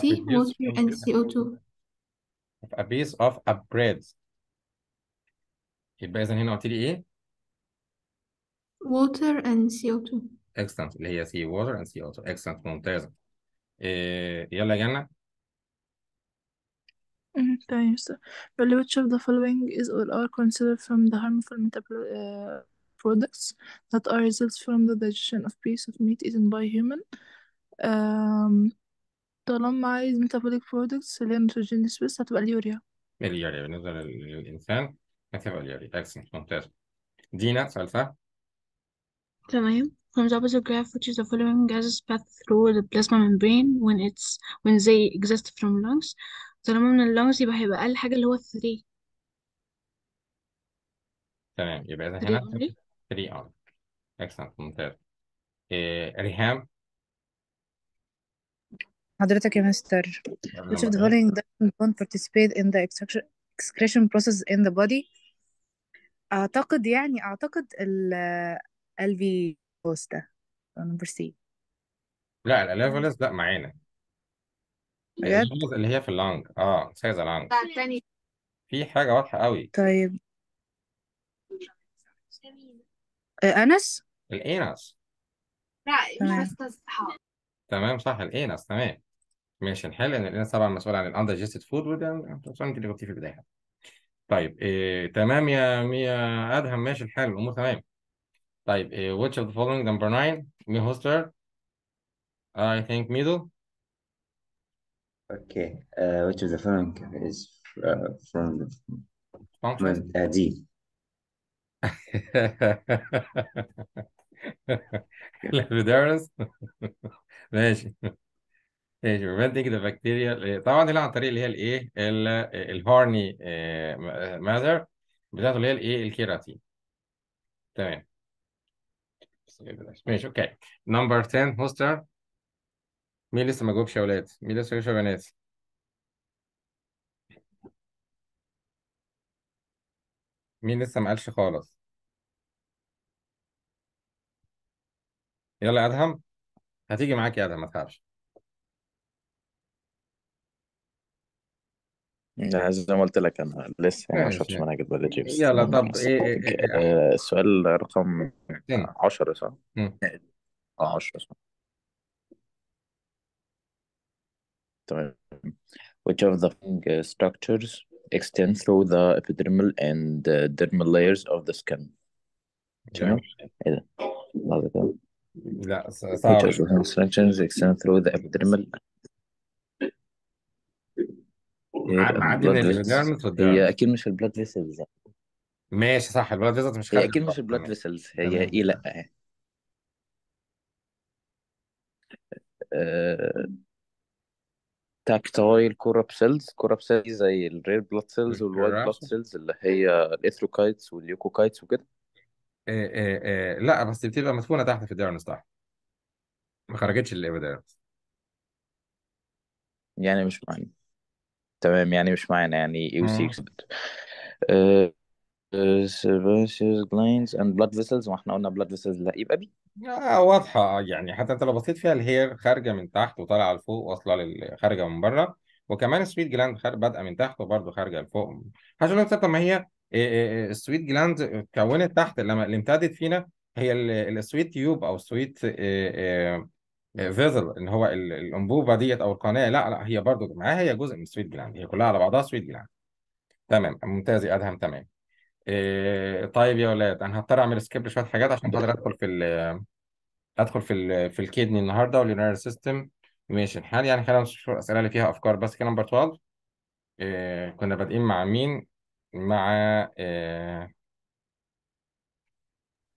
C, water and CO2. A base of upgrades. يبقى إذا هنا قلت لي إيه؟ water and CO2. Excellent اللي هي C water and CO2. Excellent ممتازة. إيه يلا يا جنة. تمام يا أستاذ. which of the following is or are considered from the harmful metabolic uh, eh, products that are results from the digestion of piece of meat eaten by human? Um, طالما عايز ميتابوليك products اللي هي nitrogenous بس هتبقى اليوريا اليوريا بالنسبة للإنسان هتبقى اليوريا أكسنت ممتاز دينا سؤال تمام From the opposite graph, which is the following gases path through the plasma membrane when it's when they exist from lungs. طالما من اللونجز يبقى هيبقى أقل حاجة اللي هو 3 تمام يبقى إذا هنا 3 on أكسنت ممتاز إيه ريهام حضرتك يا مستر which of the following doesn't don't participate in the excretion process in the body أعتقد يعني أعتقد ال الفي بوستا نمبر سي لا الاليفولس لا معانا هي بجد اللي هي في اللانج اه سايز اللانج في حاجة واضحة قوي طيب آه، أنس الانس لا مش تمام تمام صح الانس تمام ماشي نحل ان الانس طبعا مسؤول عن الاندر جيستد فود وده اللي في البدايه طيب إيه تمام يا يا ادهم ماشي الحال الامور تمام طيب إيه which of the following number 9 مي هوستر I think middle Okay, uh, which of the following is uh, from the function? Uh, آه، D. الابيديرمس ماشي ماشي رومانتيك ذا بكتيريا طبعا دي عن طريق اللي هي الايه الهارني آه، ماذر آه، بتاعته اللي هي الايه الكيراتين تمام ماشي اوكي نمبر 10 هوستر مين لسه ما جاوبش يا ولاد مين لسه ما جاوبش يا بنات مين لسه ما قالش خالص يلا يا ادهم هتيجي معاك يا ادهم ما تخافش لا، زي ما قلت لك انا لسه يعني ما شفتش منهج البيولوجي بس يلا طب ايه ايه, إيه إيه، آه، السؤال رقم تاني 10 صح؟ عشرة اه 10 صح تمام Which of the following structures extend through the epidermal and the uh, dermal layers of the skin؟ تمام ايه ده؟ لا صعب إيه، هي أكيد مش البلاد فيسلز ماشي صح البلاد فيسلز مش هي أكيد مش البلاد فيسلز هي إيه لأ إيه. آه، تاكتايل كوراب سيلز كوراب سيلز زي الريد بلاد سيلز والوايت بلاد سيلز اللي هي الاثروكايتس والليوكوكايتس وكده آه، آه، آه. لا بس بتبقى مدفونه تحت في الديرنس تحت ما خرجتش الابيدنس يعني مش معنى تمام يعني مش معنى يعني يو سي سيرفيسز glands اند بلاد فيسلز واحنا قلنا بلاد فيسلز لا يبقى بي آه واضحه يعني حتى انت لو بصيت فيها الهير خارجه من تحت وطالعه لفوق واصله لل- خارجه من بره وكمان السويت جلاند بادئه من تحت وبرده خارجه لفوق انت طب ما هي إيه، إيه، إيه، السويت جلاند اتكونت تحت لما اللي امتدت فينا هي السويت تيوب او السويت فيزل ان هو الانبوبه ديت او القناه لا لا هي برضو معاها هي جزء من السويت جلاند هي كلها على بعضها سويت جلاند تمام ممتاز يا ادهم تمام طيب يا ولاد انا هضطر اعمل سكيب لشويه حاجات عشان اقدر ادخل في ادخل في في الكيدني النهارده واليونير سيستم ماشي الحال يعني خلينا نشوف الاسئله اللي فيها افكار بس كده نمبر 12 إيه كنا بادئين مع مين مع آه،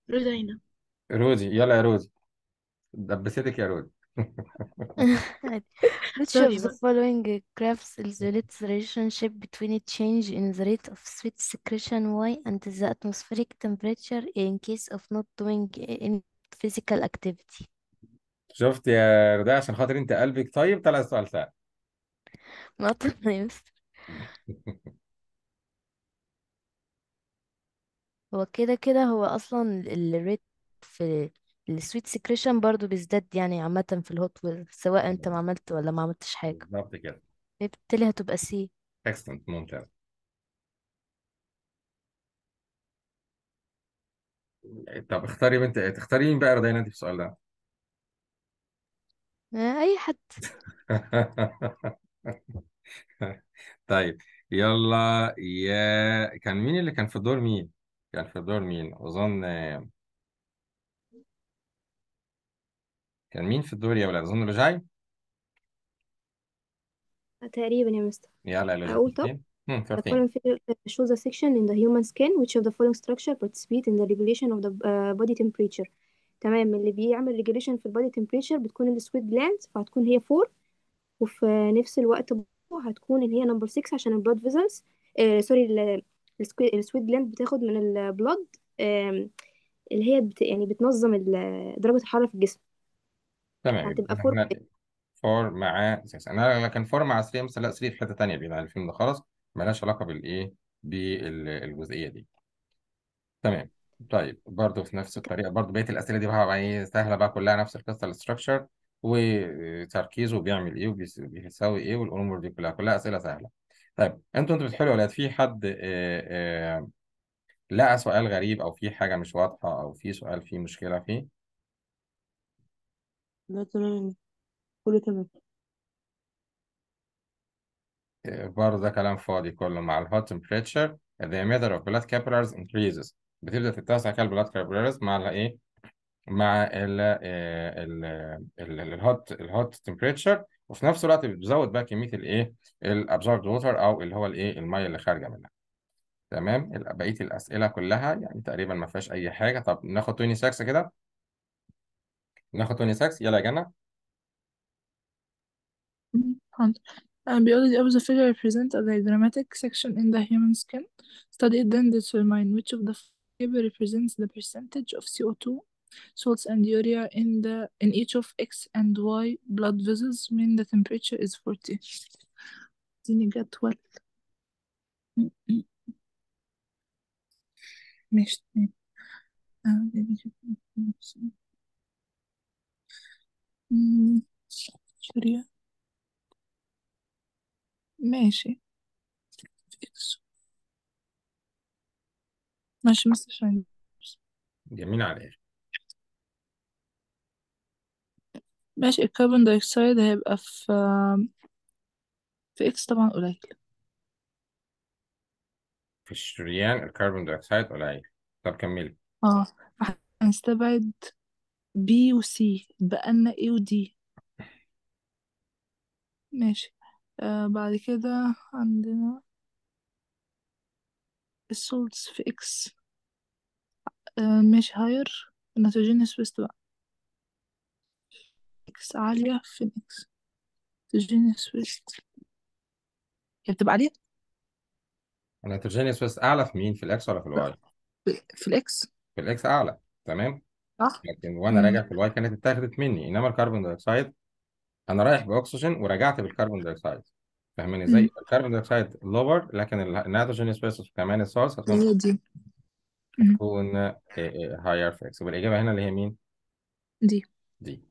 رودينا رودي يلا يا رودي دبستك يا رودي Which of the following graphs is the latest relationship between a change in the rate of sweat secretion Y and the atmospheric temperature in case of not doing any physical activity? شفت يا رودي عشان خاطر انت قلبك طيب طلع السؤال سهل نقطة يا مستر. هو كده كده هو اصلا الريت في السويت سكريشن برضو بيزداد يعني عامة في الهوت ويل سواء انت ما عملت ولا ما عملتش حاجة بالظبط كده بالتالي هتبقى سي اكسلنت ممتاز طب اختاري انت تختاري مين بقى رضينا انت في السؤال ده آه، اي حد طيب يلا يا كان مين اللي كان في الدور مين كان في دور مين اظن كان مين في الدور يا ولاد اظن لوجاي تقريبا يا مستر يلا يا لوجاي أقول طب كارتين هم The كارتين column shows a section in the human skin which of the following structure participate in the regulation of the uh, body temperature تمام اللي بيعمل regulation في body temperature بتكون السويت glands فهتكون هي 4 وفي نفس الوقت هتكون اللي هي number 6 عشان ال blood vessels البلاد sorry سوري السويت جلاند بتاخد من البلد اللي هي بت يعني بتنظم درجة الحرارة في الجسم تمام يبقى هتبقى فور احنا فور مع سيس. انا كان فور مع 3 بس لا 3 في حتة ثانيه بعيد عن الفيلم ده خالص مالهاش علاقة بالايه بالجزئية دي تمام طيب برضه في نفس الطريقة برضه بقية الأسئلة دي بقى ايه سهلة بقى كلها نفس القصة الاستراكشر وتركيزه بيعمل ايه وبيساوي ايه والأمور دي كلها كلها أسئلة سهلة طيب انتوا انتوا بتحلوا اولاد في حد آه، آه، لقى سؤال غريب او في حاجه مش واضحه او في سؤال فيه مشكله فيه لا تمام كله تمام آه، برضه ده كلام فاضي كله مع الهوت temperature the diameter of blood capillaries increases بتبدا تتسع كده البلاد كابيلاريز مع الايه مع آه، ال ال ال الهوت الهوت تمبريتشر وفي نفس الوقت بتزود بقى كميه الايه الابزوربد ووتر او اللي هو الايه الميه اللي خارجه منها تمام بقيه الاسئله كلها يعني تقريبا ما فيهاش اي حاجه طب ناخد ساكس كده ناخد ساكس يلا يا جنى uh, Biology of the fish represent a dramatic section in the human skin. Study then determine which of the fiber represents the percentage of CO2 salts and urea in the in each of X and Y blood vessels mean the temperature is 40. Then you get 12. ماشي شريعة ماشي ماشي مستشفى جميل عليك ماشي الكربون دايوكسيد هيبقى في في اكس طبعا قليل في الشريان الكربون دايوكسيد قليل طب كملي اه هنستبعد بي وسي بقى لنا ايه ودي ماشي آه بعد كده عندنا السولتس في اكس آه مش هاير النيتروجينيوس ويست بقى فينيكس عالية فينيكس ترجينيا سويفت هي بتبقى عالية انا ترجينيا سويس اعلى في مين في الاكس ولا في الواي في, الإكس في الاكس اعلى تمام صح لكن وانا مم. راجع في الواي كانت اتاخدت مني انما الكربون دايوكسيد انا رايح باكسجين ورجعت بالكربون دايوكسيد فاهماني ازاي الكربون دايوكسيد لور لكن النيتروجين سبيس كمان الصوص هي دي هتكون هاير فيكس والاجابه هنا اللي هي مين دي دي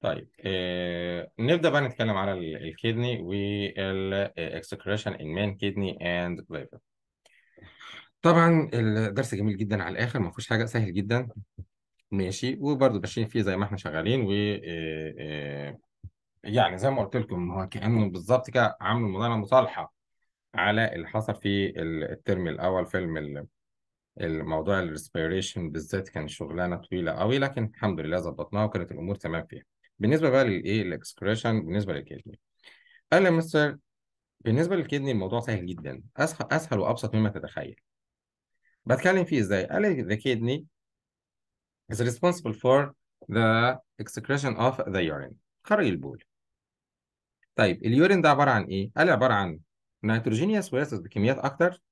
طيب آه، نبدا بقى نتكلم على الكدني والاكسكريشن ان مان كيدني اند ليفر طبعا الدرس جميل جدا على الاخر ما فيهوش حاجه سهل جدا ماشي وبرضه ماشيين فيه زي ما احنا شغالين و آه، آه، يعني زي ما قلت لكم هو كانه بالظبط كده عامل مدانا مصالحه على اللي حصل في الترم الاول فيلم الموضوع الريسبيريشن بالذات كان شغلانه طويله قوي لكن الحمد لله ظبطناها وكانت الامور تمام فيها بالنسبه بقى للايه الاكسكريشن بالنسبه للكدني قال لي مستر بالنسبه للكدني الموضوع سهل جدا اسهل اسهل وابسط مما تتخيل بتكلم فيه ازاي قال لي the kidney is responsible for the excretion of the urine خرج البول طيب اليورين ده عباره عن ايه قال لي عباره عن نيتروجينيوس ويسز بكميات اكتر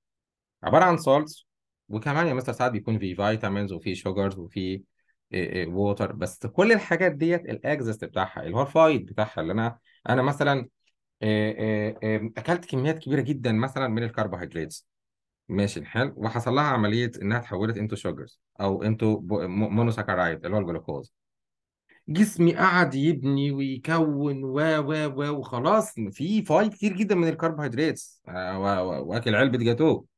عباره عن salts وكمان يا مستر ساعات بيكون في فيتامينز وفي شوجرز وفي ووتر آه، آه، بس كل الحاجات ديت الاكزس بتاعها اللي هو الفايد بتاعها اللي انا انا مثلا آه، اكلت كميات كبيره جدا مثلا من الكربوهيدرات ماشي الحال وحصل لها عمليه انها اتحولت انتو شوجرز او انتو مونوساكرايد اللي هو الجلوكوز جسمي قعد يبني ويكون و و و وخلاص في فايد كتير جدا من الكربوهيدرات واكل علبه جاتوه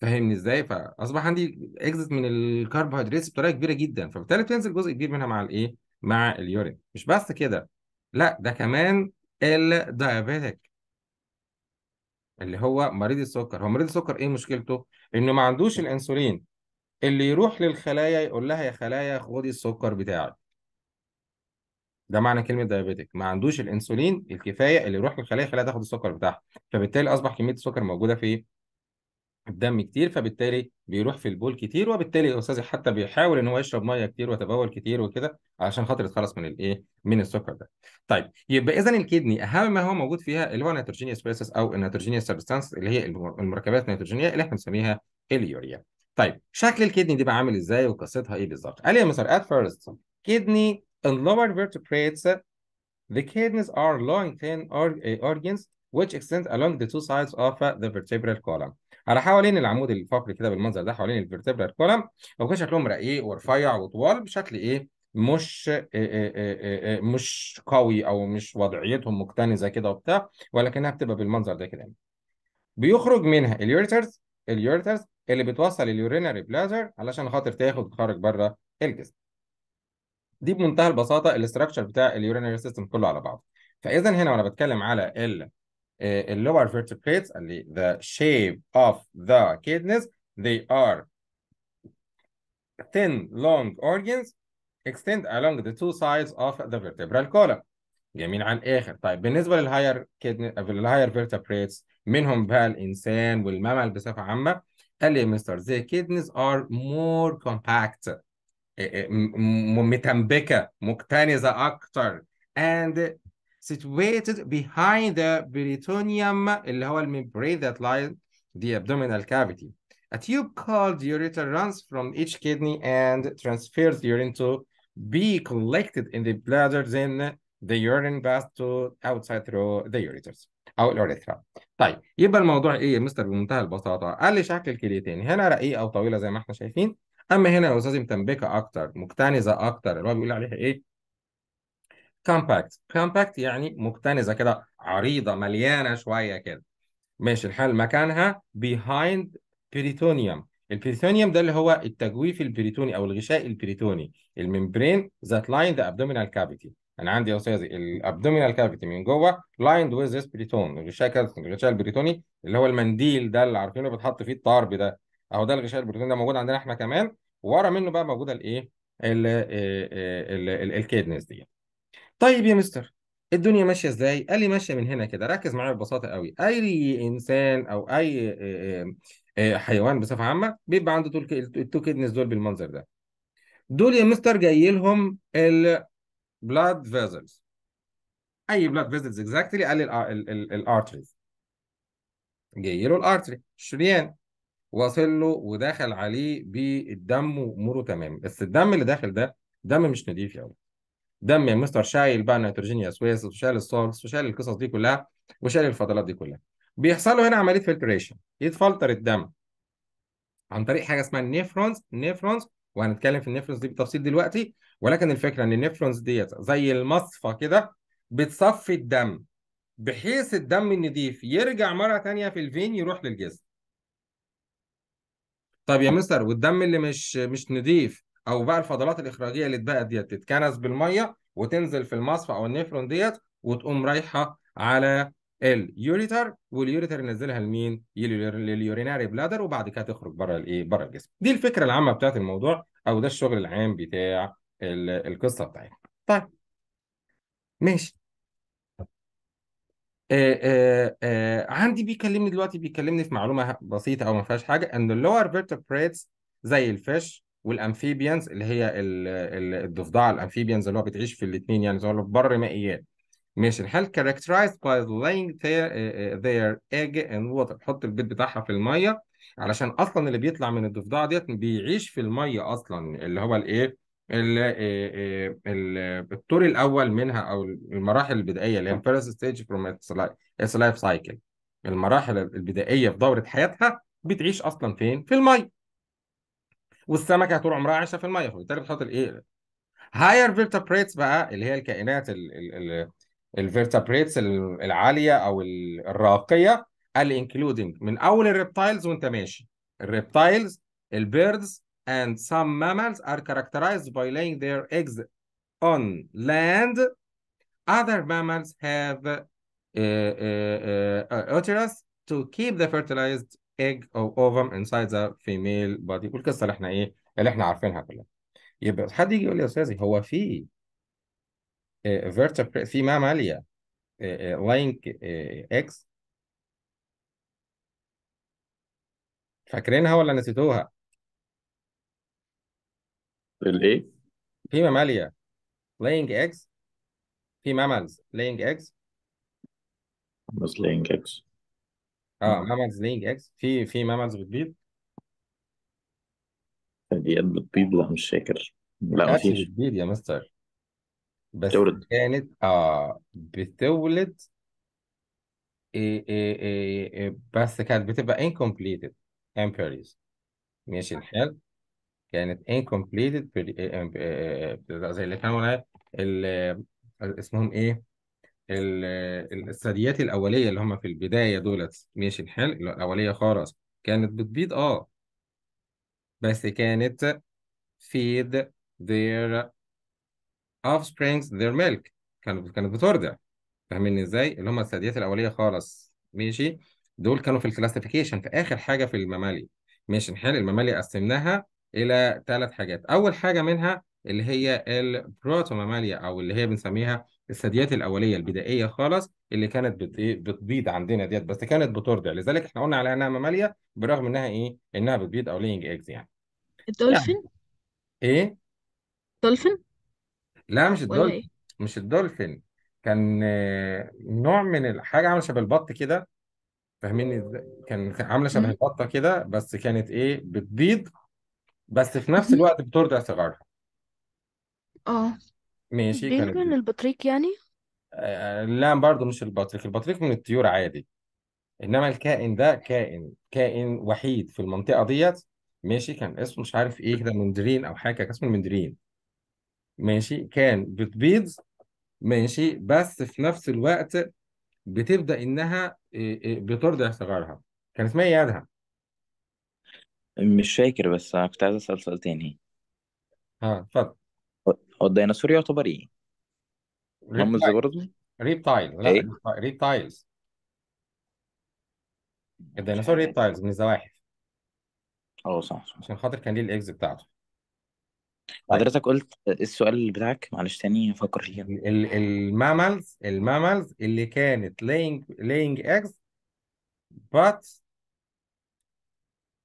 فاهمني ازاي فاصبح عندي اكزيت من الكربوهيدرات بطريقه كبيره جدا فبالتالي بتنزل جزء كبير منها مع الايه مع اليورين مش بس كده لا ده كمان الدايابيتك اللي هو مريض السكر هو مريض السكر ايه مشكلته انه ما عندوش الانسولين اللي يروح للخلايا يقول لها يا خلايا خدي السكر بتاعك ده معنى كلمه دايابيتك ما عندوش الانسولين الكفايه اللي يروح للخلايا خلايا تاخد السكر بتاعها فبالتالي اصبح كميه السكر موجوده في الدم كتير فبالتالي بيروح في البول كتير وبالتالي الاستاذ حتى بيحاول ان هو يشرب ميه كتير ويتبول كتير وكده علشان خاطر يتخلص من الايه من السكر ده طيب يبقى اذا الكدني اهم ما هو موجود فيها اللي هو نيتروجينيوس بيسس او النيتروجينيوس سبستانس اللي هي المركبات النيتروجينيه اللي احنا بنسميها اليوريا طيب شكل الكدني دي بقى عامل ازاي وقصتها ايه بالظبط قال لي مستر ات فيرست kidney ان lower فيرتبريتس the kidneys are long thin آه، organs which extends along the two sides of uh, the vertebral column على حوالين العمود الفقري كده بالمنظر ده حوالين ال vertebral column بيكون شكلهم رقيق ورفيع وطوال بشكل ايه مش إيه إيه إيه, إيه،, إيه، مش قوي او مش وضعيتهم مكتنزه كده وبتاع ولكنها بتبقى بالمنظر ده كده بيخرج منها اليوريترز اليوريترز اللي بتوصل اليورينري بلازر علشان خاطر تاخد خارج بره الجسم دي بمنتهى البساطه الاستراكشر بتاع اليورينري سيستم كله على بعضه فاذا هنا وانا بتكلم على ال اللور vertebrates قال the shape of the kidneys they are thin long organs extend along the two sides of the vertebral column جميل عن اخر طيب بالنسبه للهاير كدني للهاير vertebrates منهم بقى الانسان والممل بصفه عامه قال لي مستر the kidneys are more compact متنبكه مكتنزه اكتر and situated behind the peritoneum اللي هو membrane that lies the abdominal cavity. A tube called ureter runs from each kidney and transfers urine to be collected in the bladder then the urine passed to outside through the ureters او الأوريثرا. طيب يبقى الموضوع ايه يا مستر بمنتهى البساطه قال لي شكل الكليتين هنا رقيقه وطويله زي ما احنا شايفين اما هنا يا استاذي متنبكه اكتر مكتنزه اكتر اللي هو بيقول عليها ايه كومباكت كومباكت يعني مكتنزه كده عريضه مليانه شويه كده ماشي الحال مكانها behind peritoneum البريتونيوم ده اللي هو التجويف البريتوني او الغشاء البريتوني الممبرين ذات لاين ذا ابدومينال كافيتي انا عندي يا استاذي الابدومينال كافيتي من جوه لايند ويز ذس بريتون الغشاء كده الغشاء البريتوني اللي هو المنديل ده اللي عارفينه بيتحط فيه الطرب ده اهو ده الغشاء البريتوني ده موجود عندنا احنا كمان ورا منه بقى موجوده الايه آه، آه، الكيدنس دي طيب يا مستر الدنيا ماشيه ازاي قال لي ماشيه من هنا كده ركز معايا ببساطه قوي اي انسان او اي آه، آه، آه، حيوان بصفه عامه بيبقى عنده طول التو كيدنز دول بالمنظر ده دول يا مستر جاي لهم البلاد فيزلز اي بلاد فيزلز اكزاكتلي قال لي الارتريز جاي له الارتري الشريان واصل له ودخل عليه بالدم واموره تمام بس الدم اللي داخل ده دم مش نضيف قوي دم يا مستر شايل بقى نيتروجينيوس ويست وشايل السولتس وشايل القصص دي كلها وشايل الفضلات دي كلها بيحصل له هنا عمليه فلتريشن يتفلتر الدم عن طريق حاجه اسمها النيفرونز النيفرونز وهنتكلم في النيفرونز دي بالتفصيل دلوقتي ولكن الفكره ان النيفرونز ديت زي المصفى كده بتصفي الدم بحيث الدم النضيف يرجع مره ثانيه في الفين يروح للجسم طب يا مستر والدم اللي مش مش نضيف او بقى الفضلات الاخراجيه اللي اتبقت ديت تتكنس بالميه وتنزل في المصفى او النفرون ديت وتقوم رايحه على اليوريتر واليوريتر ينزلها لمين؟ لليوريناري بلادر وبعد كده تخرج بره الايه؟ بره الجسم. دي الفكره العامه بتاعت الموضوع او ده الشغل العام بتاع القصه بتاعتنا. طيب ماشي آآ آه، آآ آه، آه، عندي بيكلمني دلوقتي بيكلمني في معلومه بسيطه او ما فيهاش حاجه ان اللور فيرتبريتس زي الفيش والامفيبيانز اللي هي الضفدع الامفيبيانز اللي هو بتعيش في الاثنين يعني اللي بر مائيات ماشي الحال characterized by laying their, آه، their egg in water حط البيت بتاعها في الميه علشان اصلا اللي بيطلع من الضفدعه ديت بيعيش في الميه اصلا اللي هو الايه آه، آه، الطور الاول منها او المراحل البدائيه اللي هي first stage from its life cycle المراحل البدائيه في دوره حياتها بتعيش اصلا فين في الميه والسمكه طول عمرها عايشه في الميه فبالتالي بتحط الايه هاير فيرتبريتس بقى اللي هي الكائنات الفيرتبريتس العاليه او الراقيه الانكلودنج من اول الريبتايلز وانت ماشي الريبتايلز البيردز and some mammals are characterized by laying their eggs on land other mammals have uh, uh, uh, uh uterus to keep the fertilized egg او ovum inside the female body والقصه اللي احنا ايه اللي احنا عارفينها كلها يبقى حد يجي يقول لي يا استاذي هو في آه، vertebrate في ماماليا لاينج آه، اكس آه، فاكرينها ولا نسيتوها؟ الايه؟ في ماماليا لاينج اكس في مامالز لاينج اكس بس لاينج اكس اه مامز لينج اكس في في مامز بتبيض ثدييات بتبيض لا مش فاكر لا ما فيش بتبيض يا مستر بس تورد. كانت اه بتولد إيه إيه إيه, إيه، بس كانت بتبقى incompleted emperies ماشي الحال كانت incompleted آه، آه، آه، زي اللي كانوا اسمهم ايه الثدييات الاوليه اللي هم في البدايه دولت ماشي الحال الاوليه خالص كانت بتبيض اه بس كانت feed their offspring their milk كانت كانت بترضع فاهمين ازاي اللي هم الثدييات الاوليه خالص ماشي دول كانوا في الكلاسيفيكيشن في اخر حاجه في الممالي ماشي الحال الممالي قسمناها الى ثلاث حاجات اول حاجه منها اللي هي البروتوماماليا او اللي هي بنسميها الثدييات الاوليه البدائيه خالص اللي كانت بت ايه بتبيض عندنا ديت بس كانت بترضع لذلك احنا قلنا عليها انها ماليه برغم انها ايه انها بتبيض او لينج اكس يعني الدولفين يعني ايه دولفين لا مش الدولفين ايه مش الدولفين كان آه، نوع من الحاجه عامله شبه البط كده فاهميني ازاي كان عامله شبه البطه كده بس كانت ايه بتبيض بس في نفس الوقت بترضع صغارها اه ماشي كانت البنجوين البطريق يعني آه، لا برضه مش البطريق البطريق من الطيور عادي انما الكائن ده كائن كائن وحيد في المنطقه ديت ماشي كان اسمه مش عارف ايه كده مندرين او حاجه كان اسمه المندرين ماشي كان بتبيض ماشي بس في نفس الوقت بتبدا انها آه، آه، بترضع صغارها كان اسمها إيه يادها مش فاكر بس أنا كنت عايز أسأل سؤال تاني ها اتفضل هو الديناصور يعتبر ايه؟ ريبتايل برضه؟ ريبتايل لا ايه؟ ريبتايلز مش الديناصور عارف ريبتايلز من الزواحف اه صح صح عشان خاطر كان ليه الاكس بتاعته طيب حضرتك قلت ايه السؤال بتاعك معلش تاني فكر فيه كده المامالز المامالز اللي كانت laying laying eggs but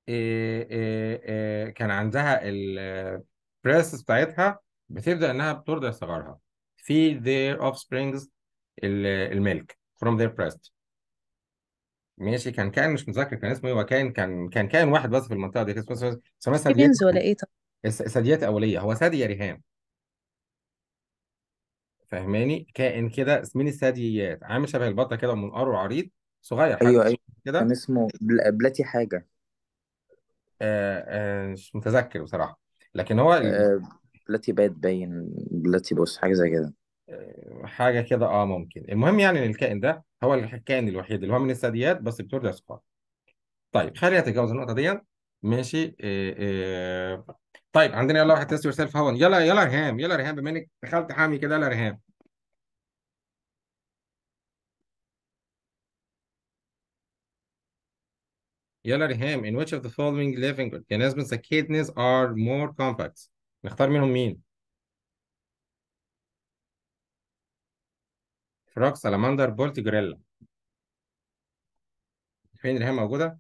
آه، آه، آه، كان عندها البريسس بتاعتها بتبدا انها بترضع صغارها في their offsprings الملك from their breast ماشي كان كان مش متذكر كان اسمه ايه وكان كان كان كان واحد بس في المنطقه دي كان اسمه اسمها ولا ايه طب؟ ثدييات اوليه هو ثدي يا ريهام فاهماني كائن كده من الثدييات عامل شبه البطه كده منقار وعريض صغير حاجه ايوه ايوه كان اسمه بل- بلاتي حاجه آه آه مش متذكر بصراحه لكن هو آه بلاتي باد باين بلاتي بوس حاجة زي كده آه، حاجه كده اه ممكن المهم يعني ان الكائن ده هو الكائن الوحيد اللي هو من الثدييات بس بترضع صقار طيب خلينا نتجاوز النقطه دي ماشي إيه إيه. طيب عندنا يلا واحد تست يور سيلف هون يلا يلا رهام يلا رهام بما انك دخلت حامي كده يلا رهام يلا رهام in which of the following living organisms the kidneys are more compact نختار منهم مين؟ فراك سلاماندر بولت جوريلا فين ريحان موجودة؟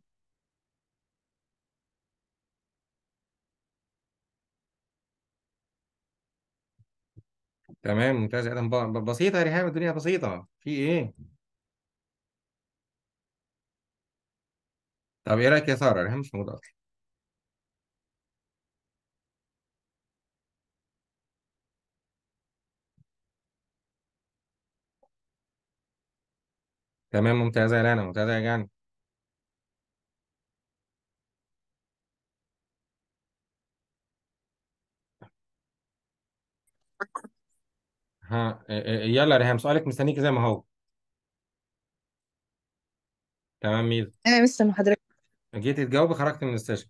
تمام ممتاز ادم إيه بسيطة يا ريهام الدنيا بسيطة في ايه؟ طب ايه رأيك يا سارة؟ ريهام مش موجودة اصلا تمام ممتازة يا لانا ممتازة يا جان ها يلا يا ريهام سؤالك مستنيك زي ما هو تمام ميزة انا لسه ما حضرتك جيت تجاوبي خرجت من السيشن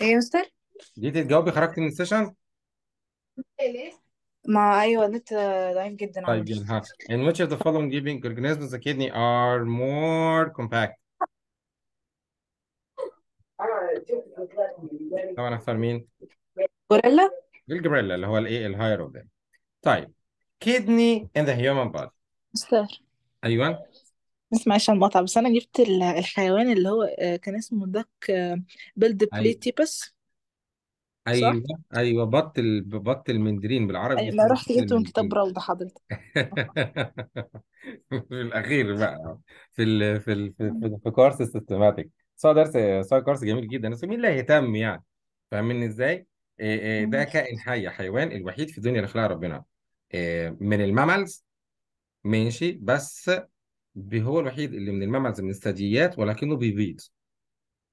ايه يا مستر جيت تجاوبي خرجت من السيشن إيه، ما أيوه النت ضعيف جدا على طيب عندي جدا ها in which of the following living organisms the kidney are more compact طبعا اختار مين غوريلا الجوريلا اللي هو الايه الهاير اوف طيب kidney in the human body مستر ايوه اسمع عشان مقطع بس انا جبت الحيوان اللي هو آه، كان اسمه دك بيلد آه، أيوه صح؟ ايوه ايوه بط بط المندرين بالعربي أي- أيوه، ما رحت بط جبت من كتاب المندرين روضة حضرتك في الاخير بقى في الـ في الـ في في- في كورس السيستماتيك صار درس صار كورس جميل جدا بس مين اللي هيهتم يعني فاهمني ازاي؟ ده كائن حي حيوان الوحيد في الدنيا اللي خلقها ربنا من المامالز ماشي بس هو الوحيد اللي من المامالز من الثدييات ولكنه بيبيض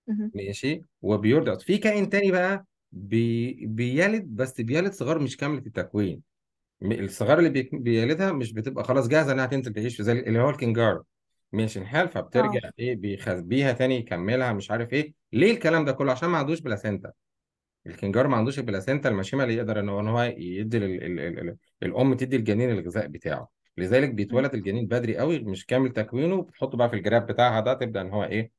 ماشي وبيرضع في كائن تاني بقى بي بيلد بس بيلد صغار مش كامله التكوين الصغار اللي بيلدها مش بتبقى خلاص جاهزه انها تنزل تعيش في زي اللي هو الكنجارو ماشي الحال فبترجع أوه. ايه بيخبيها تاني يكملها مش عارف ايه ليه الكلام ده كله عشان ما عندوش بلاسنتا الكنجارو ما عندوش بلاسنتا المشيمه اللي يقدر ان هو يدي هو يدي ال... ال... ال... الام تدي الجنين الغذاء بتاعه لذلك بيتولد الجنين بدري قوي مش كامل تكوينه بتحطه بقى في الجراب بتاعها ده تبدا ان هو ايه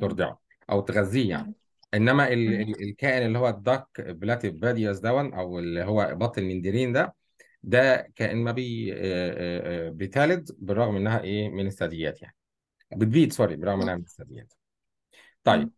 ترضعه او تغذيه يعني انما ال... ال... الكائن اللي هو الدك بلاتي فاديوس دون او اللي هو بط المندرين ده ده كائن ما بي آه، آه، آه، بتالد بالرغم انها ايه من الثدييات يعني بتبيت سوري بالرغم انها من الثدييات طيب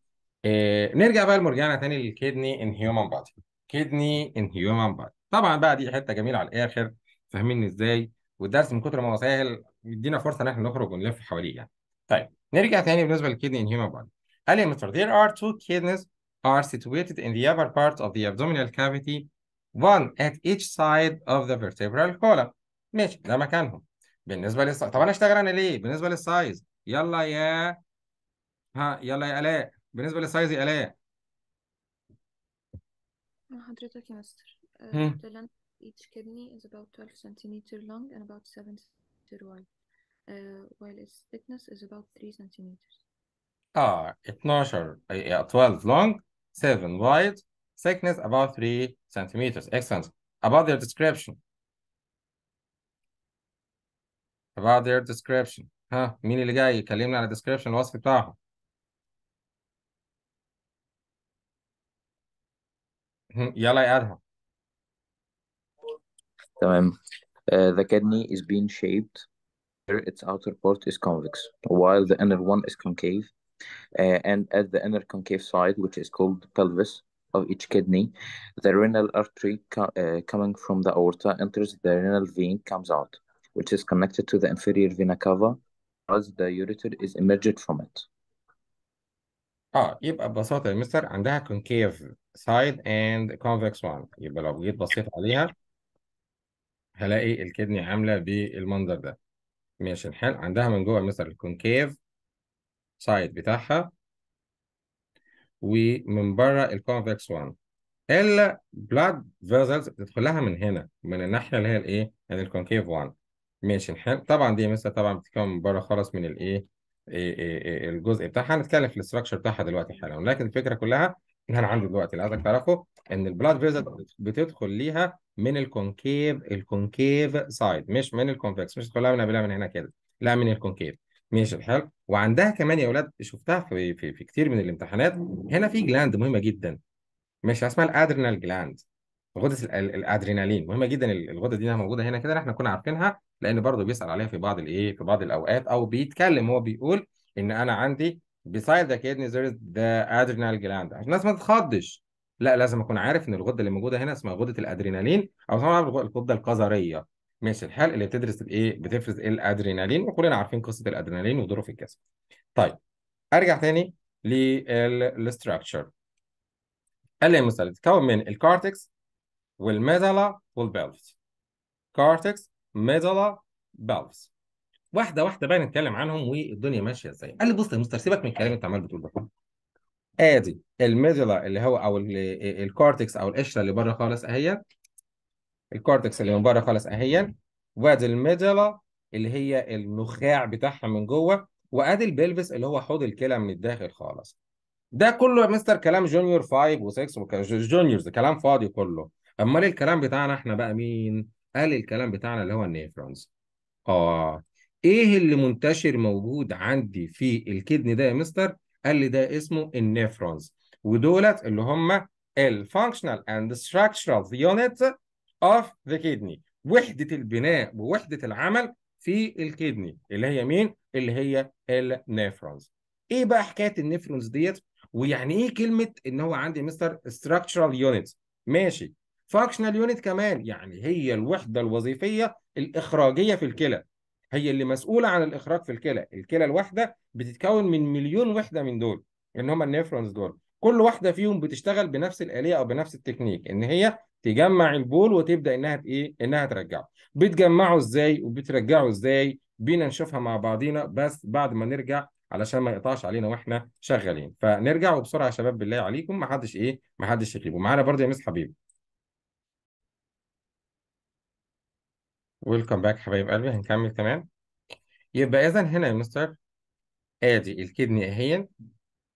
إيه نرجع بقى لمرجعنا تاني للكدني ان هيومن بادي كدني ان هيومن بادي طبعا بقى دي حته جميله على الاخر فاهمين ازاي والدرس من كتر ما هو سهل يدينا فرصه ان احنا نخرج ونلف حواليه يعني طيب نرجع تاني بالنسبه للكدني ان هيومن بادي Alimeter. There are two kidneys are situated in the upper part of the abdominal cavity, one at each side of the vertebral column. ماشي ده مكانهم. بالنسبة للس... طب أنا أشتغل أنا ليه؟ بالنسبة للسايز يلا يا ها يلا يا آلاء بالنسبة للسايز يا آلاء حضرتك يا مستر the length each kidney is about 12 centimeter long and about 7 centimeter wide uh, while its thickness is about 3 centimeters are 12 uh, 12 long, 7 wide, thickness about 3 centimeters. Excellent. About their description. About their description. ها مين اللي جاي يكلمنا على description what's بتاعهم؟ يلا Yala ادهم. تمام. Uh, the kidney is being shaped. Its outer part is convex, while the inner one is concave. Uh, and at the inner concave side, which is called pelvis of each kidney, the renal artery co- uh, coming from the aorta enters the renal vein, comes out, which is connected to the inferior vena cava, as the ureter is emerged from it. اه ah, يبقى ببساطة يا مستر عندها concave side and convex one يبقى لو جيت بسيط عليها هلاقي الكدني عاملة بالمنظر ده ماشي الحال عندها من جوه مستر concave. سايد بتاعها ومن بره الكونفكس وان الا بلاد فيزلز تدخلها من هنا من الناحيه اللي هي الايه يعني الكونكيف وان ماشي طبعا دي مثلا طبعا بتتكون من بره خالص من الايه إيه، إيه، إيه، الجزء بتاعها هنتكلم في الاستراكشر بتاعها دلوقتي حالا ولكن الفكره كلها اللي انا عندي دلوقتي اللي عايزك تعرفه ان البلاد فيزل بتدخل ليها من الكونكيف الكونكيف سايد مش من الكونفكس مش تدخلها من قبلها من هنا كده لا من الكونكيف ماشي الحال وعندها كمان يا اولاد شفتها في في, في كتير من الامتحانات هنا في جلاند مهمه جدا ماشي اسمها الادرينال جلاند غدة الادرينالين مهمه جدا الغدة دي موجوده هنا كده احنا كنا عارفينها لان برضه بيسال عليها في بعض الايه في بعض الاوقات او بيتكلم هو بيقول ان انا عندي beside the kidney there is the adrenal gland عشان الناس ما تتخضش لا لازم اكون عارف ان الغده اللي موجوده هنا اسمها غده الادرينالين او طبعا الغده القذريه ماشي الحال اللي بتدرس الايه بتفرز الادرينالين وكلنا عارفين قصه الادرينالين ودوره في الجسم طيب ارجع تاني للستراكشر قال لي مثلا تتكون من الكارتكس والميدالا والبالفس كارتكس ميدالا بالفس واحده واحده بقى نتكلم عنهم والدنيا ماشيه ازاي قال لي بص يا مستر سيبك من الكلام اللي انت عمال بتقول ده ادي الميدلا اللي هو او الكارتكس او القشره اللي بره خالص اهي الكورتكس اللي من بره خالص اهي وادي الميدلا اللي هي النخاع بتاعها من جوه وادي البلفس اللي هو حوض الكلى من الداخل خالص ده كله يا مستر كلام جونيور 5 و6 جونيورز كلام فاضي كله امال الكلام بتاعنا احنا بقى مين قال الكلام بتاعنا اللي هو النيفرونز اه ايه اللي منتشر موجود عندي في الكدن ده يا مستر قال لي ده اسمه النيفرونز ودولت اللي هم الفانكشنال اند ستراكشرال يونت of the kidney وحدة البناء ووحدة العمل في الكدني اللي هي مين؟ اللي هي النيفرونز. ايه بقى حكاية النيفرونز ديت؟ ويعني ايه كلمة ان هو عندي مستر structural يونت ماشي. فانكشنال يونت كمان يعني هي الوحدة الوظيفية الإخراجية في الكلى. هي اللي مسؤولة عن الإخراج في الكلى، الكلى الواحدة بتتكون من مليون وحدة من دول اللي هم النيفرونز دول. كل واحدة فيهم بتشتغل بنفس الآلية أو بنفس التكنيك إن هي تجمع البول وتبدا انها ايه انها ترجعه بتجمعه ازاي وبترجعه ازاي بينا نشوفها مع بعضينا بس بعد ما نرجع علشان ما يقطعش علينا واحنا شغالين فنرجع وبسرعه يا شباب بالله عليكم ما حدش ايه ما حدش يغيب ومعانا برضه يا مس حبيبي ويلكم باك حبايب قلبي هنكمل تمام يبقى اذا هنا يا مستر ادي الكدني اهي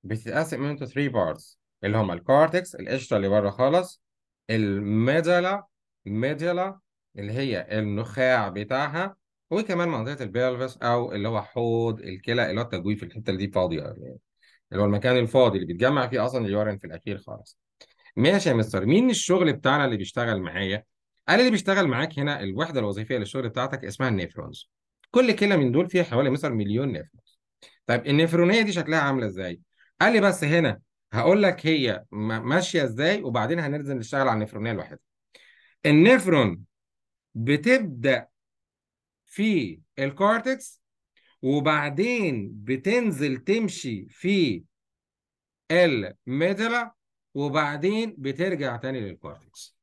بتتقسم انتو 3 بارتس اللي هما الكورتكس القشره اللي بره خالص الميدلا الميدلا اللي هي النخاع بتاعها وكمان منطقه البيلفس او اللي هو حوض الكلى اللي هو التجويف في الحته اللي دي فاضيه اللي هو المكان الفاضي اللي بيتجمع فيه اصلا اليورين في الاخير خالص ماشي يا مستر مين الشغل بتاعنا اللي بيشتغل معايا قال اللي بيشتغل معاك هنا الوحده الوظيفيه للشغل بتاعتك اسمها النيفرونز كل كلى من دول فيها حوالي مثلا مليون نيفرون طيب النفرونيه دي شكلها عامله ازاي قال لي بس هنا هقول لك هي ماشيه ازاي وبعدين هننزل نشتغل على النفرونيه الواحده النفرون بتبدا في الكورتكس وبعدين بتنزل تمشي في الميدلا وبعدين بترجع تاني للكورتكس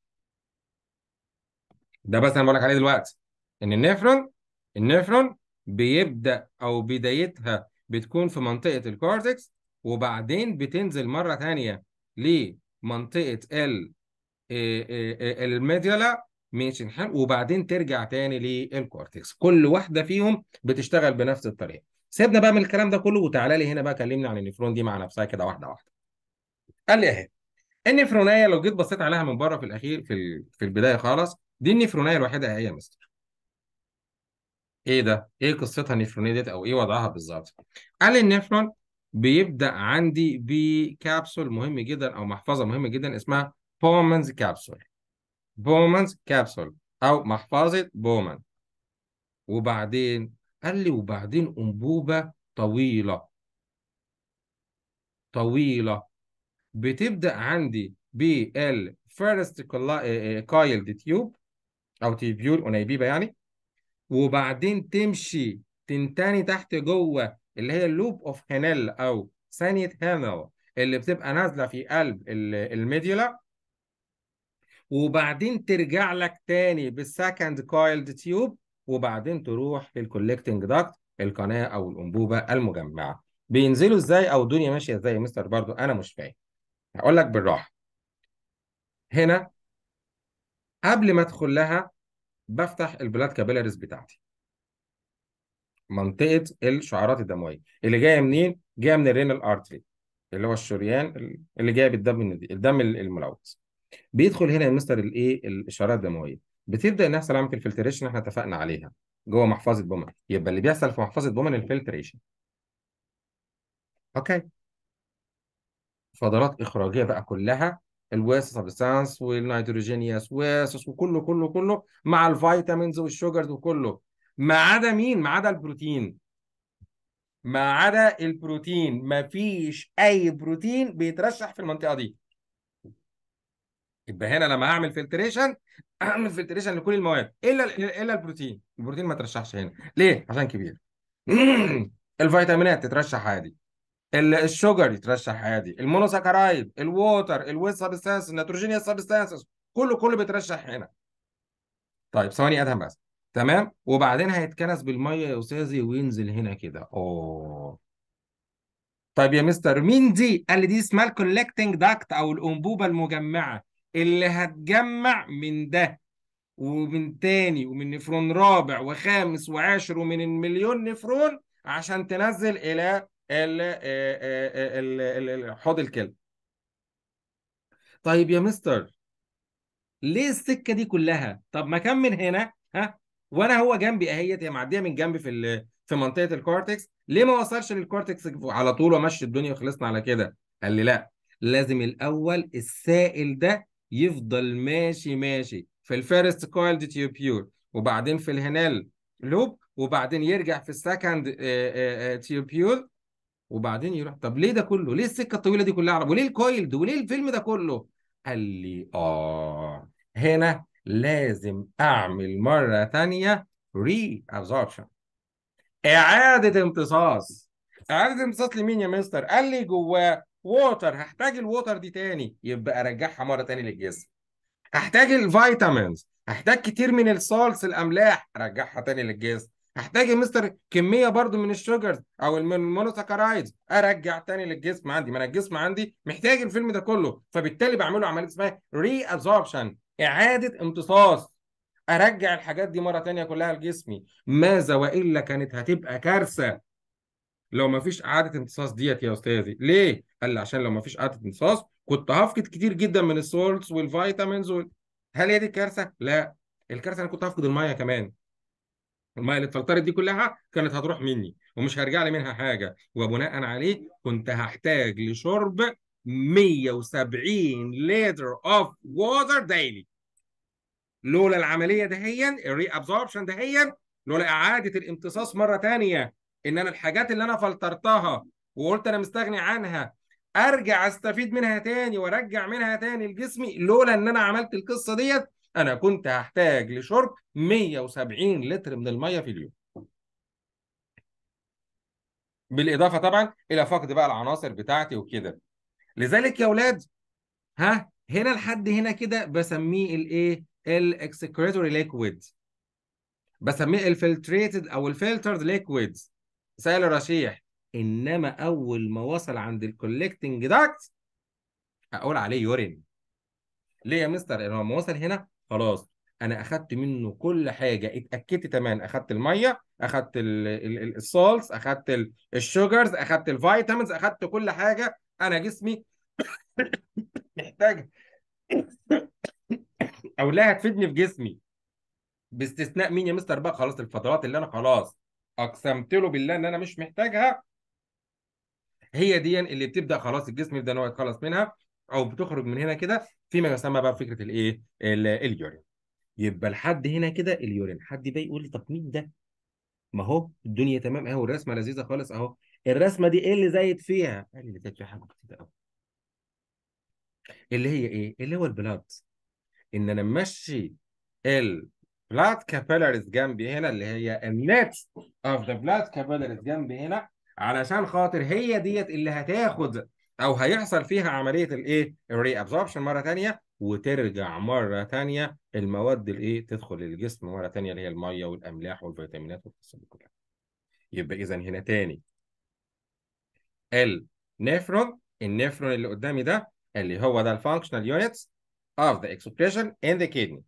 ده بس انا بقول لك عليه دلوقتي ان النفرون النفرون بيبدا او بدايتها بتكون في منطقه الكورتكس وبعدين بتنزل مره ثانيه لمنطقه ال آه، آه، آه، الميديولا ماشي حلو وبعدين ترجع تاني للكورتكس كل واحده فيهم بتشتغل بنفس الطريقه سيبنا بقى من الكلام ده كله وتعالى لي هنا بقى كلمني عن النفرون دي مع نفسها كده واحده واحده قال لي اهي النفرونيه لو جيت بصيت عليها من بره في الاخير في في البدايه خالص دي النفرونيه الوحيده هي يا مستر ايه ده ايه قصتها النفرونيه ديت او ايه وضعها بالظبط قال لي النفرون بيبدا عندي بكابسول مهم جدا او محفظه مهمه جدا اسمها بومانز كابسول بومانز كابسول او محفظه بومان وبعدين قال لي وبعدين انبوبه طويله طويله بتبدا عندي بال فيرست كايلد تيوب او تيبيول انيبيبه يعني وبعدين تمشي تنتني تحت جوه اللي هي اللوب اوف هانيل او ثانيه هانيل اللي بتبقى نازله في قلب الميديولا وبعدين ترجع لك تاني بالسكند كويلد تيوب وبعدين تروح للكولكتنج داكت القناه او الانبوبه المجمعه بينزلوا ازاي او الدنيا ماشيه ازاي يا مستر برضو انا مش فاهم هقول لك بالراحه هنا قبل ما ادخل لها بفتح البلاد كابيلاريز بتاعتي منطقه الشعرات الدمويه اللي جايه منين؟ جايه من الرينال ارتري اللي هو الشريان اللي جايه بالدم الندي. الدم الملوث بيدخل هنا يا مستر الايه الاشارات الدمويه بتبدا انها يحصل عمليه الفلتريشن احنا اتفقنا عليها جوه محفظه بومن يبقى اللي بيحصل في محفظه بومن الفلتريشن اوكي فضلات اخراجيه بقى كلها الواس سبستانس والنيتروجينيوس واسس وكله كله كله مع الفيتامينز والشوجرز وكله ما عدا مين؟ ما عدا البروتين ما عدا البروتين ما فيش اي بروتين بيترشح في المنطقه دي يبقى هنا لما اعمل فلتريشن اعمل فلتريشن لكل المواد الا الا البروتين البروتين ما ترشحش هنا ليه عشان كبير الفيتامينات تترشح عادي الشوجر يترشح عادي المونوساكرايد الووتر الويت سبستانس النيتروجينيا سبستانس كله كله بيترشح هنا طيب ثواني ادهم بس تمام وبعدين هيتكنس بالميه يا استاذي وينزل هنا كده اه طيب يا مستر مين دي؟ قال لي دي اسمها الكولكتنج داكت او الانبوبه المجمعه اللي هتجمع من ده ومن تاني ومن نفرون رابع وخامس وعاشر ومن المليون نفرون عشان تنزل الى آه، آه، حوض الكلب. طيب يا مستر ليه السكه دي كلها؟ طب ما كمل هنا ها وانا هو جنبي اهيت هي معديه من جنبي في في منطقه الكورتكس ليه ما وصلش للكورتكس على طول ومشي الدنيا وخلصنا على كده قال لي لا لازم الاول السائل ده يفضل ماشي ماشي في الفيرست كويلد تيوبيور وبعدين في الهنال لوب وبعدين يرجع في السكند آه، تيوبيول آه، آه، وبعدين يروح طب ليه ده كله ليه السكه الطويله دي كلها عرب وليه الكويلد وليه الفيلم ده كله قال لي اه هنا لازم اعمل مره ثانيه ري ابزوربشن اعاده امتصاص اعاده امتصاص لمين يا مستر قال لي جواه ووتر هحتاج الووتر دي تاني يبقى ارجعها مره تاني للجسم هحتاج الفيتامينز هحتاج كتير من الصالص الاملاح ارجعها تاني للجسم هحتاج يا مستر كميه برضو من الشوجرز او المونوساكرايدز ارجع تاني للجسم عندي ما انا الجسم عندي محتاج الفيلم ده كله فبالتالي بعمله عمليه اسمها ري ابزوربشن اعاده امتصاص ارجع الحاجات دي مره تانية كلها لجسمي ماذا والا كانت هتبقى كارثه لو ما فيش اعاده امتصاص ديت يا استاذي ليه قال لي عشان لو ما فيش اعاده امتصاص كنت هفقد كتير جدا من السولتس والفيتامينز وال... هل هي دي الكارثه لا الكارثه انا كنت هفقد الميه كمان الميه اللي اتفلترت دي كلها كانت هتروح مني ومش هيرجع لي منها حاجه وبناء عليه كنت هحتاج لشرب 170 لتر اوف ووتر دايلي لولا العمليه دهيا الري ابزوربشن دهيا لولا اعاده الامتصاص مره ثانيه ان انا الحاجات اللي انا فلترتها وقلت انا مستغني عنها ارجع استفيد منها ثاني وارجع منها ثاني لجسمي لولا ان انا عملت القصه ديت انا كنت هحتاج لشرب 170 لتر من الميه في اليوم. بالاضافه طبعا الى فقد بقى العناصر بتاعتي وكده. لذلك يا اولاد ها هنا لحد هنا كده بسميه الايه الاكسكريتوري ليكويد بسميه الفلتريتد او الفلترد ليكويد سائل رشيح انما اول ما وصل عند الكولكتنج داكت اقول عليه يورين ليه يا مستر لما وصل هنا خلاص انا اخدت منه كل حاجه اتاكدت تمام اخدت الميه اخدت السولتس اخدت الشوجرز اخدت الفيتامينز اخدت كل حاجه انا جسمي محتاجها او لا هتفيدني في جسمي باستثناء مين يا مستر بقى خلاص الفترات اللي انا خلاص اقسمت له بالله ان انا مش محتاجها هي دي اللي بتبدا خلاص الجسم يبدا ان هو يتخلص منها او بتخرج من هنا كده فيما يسمى بقى فكره الايه اليورين يبقى لحد هنا كده اليورين حد بقى يقول لي طب مين ده ما هو الدنيا تمام اهو الرسمه لذيذه خالص اهو الرسمه دي ايه اللي زايد فيها قال لي اللي زايد فيها حاجه كتير قوي اللي هي ايه؟ اللي هو البلاد ان انا امشي البلاد كابيلاريز جنبي هنا اللي هي النت اوف ذا بلاد كابيلاريز جنبي هنا علشان خاطر هي ديت اللي هتاخد او هيحصل فيها عمليه الايه؟ الري ابزوربشن مره ثانيه وترجع مره ثانيه المواد الايه؟ تدخل للجسم مره ثانيه اللي هي الميه والاملاح والفيتامينات والقصه دي كلها. يبقى اذا هنا ثاني النفرون النفرون اللي قدامي ده اللي هو ده الفانكشنال يونتس اوف ذا اكسبريشن ان ذا كيدني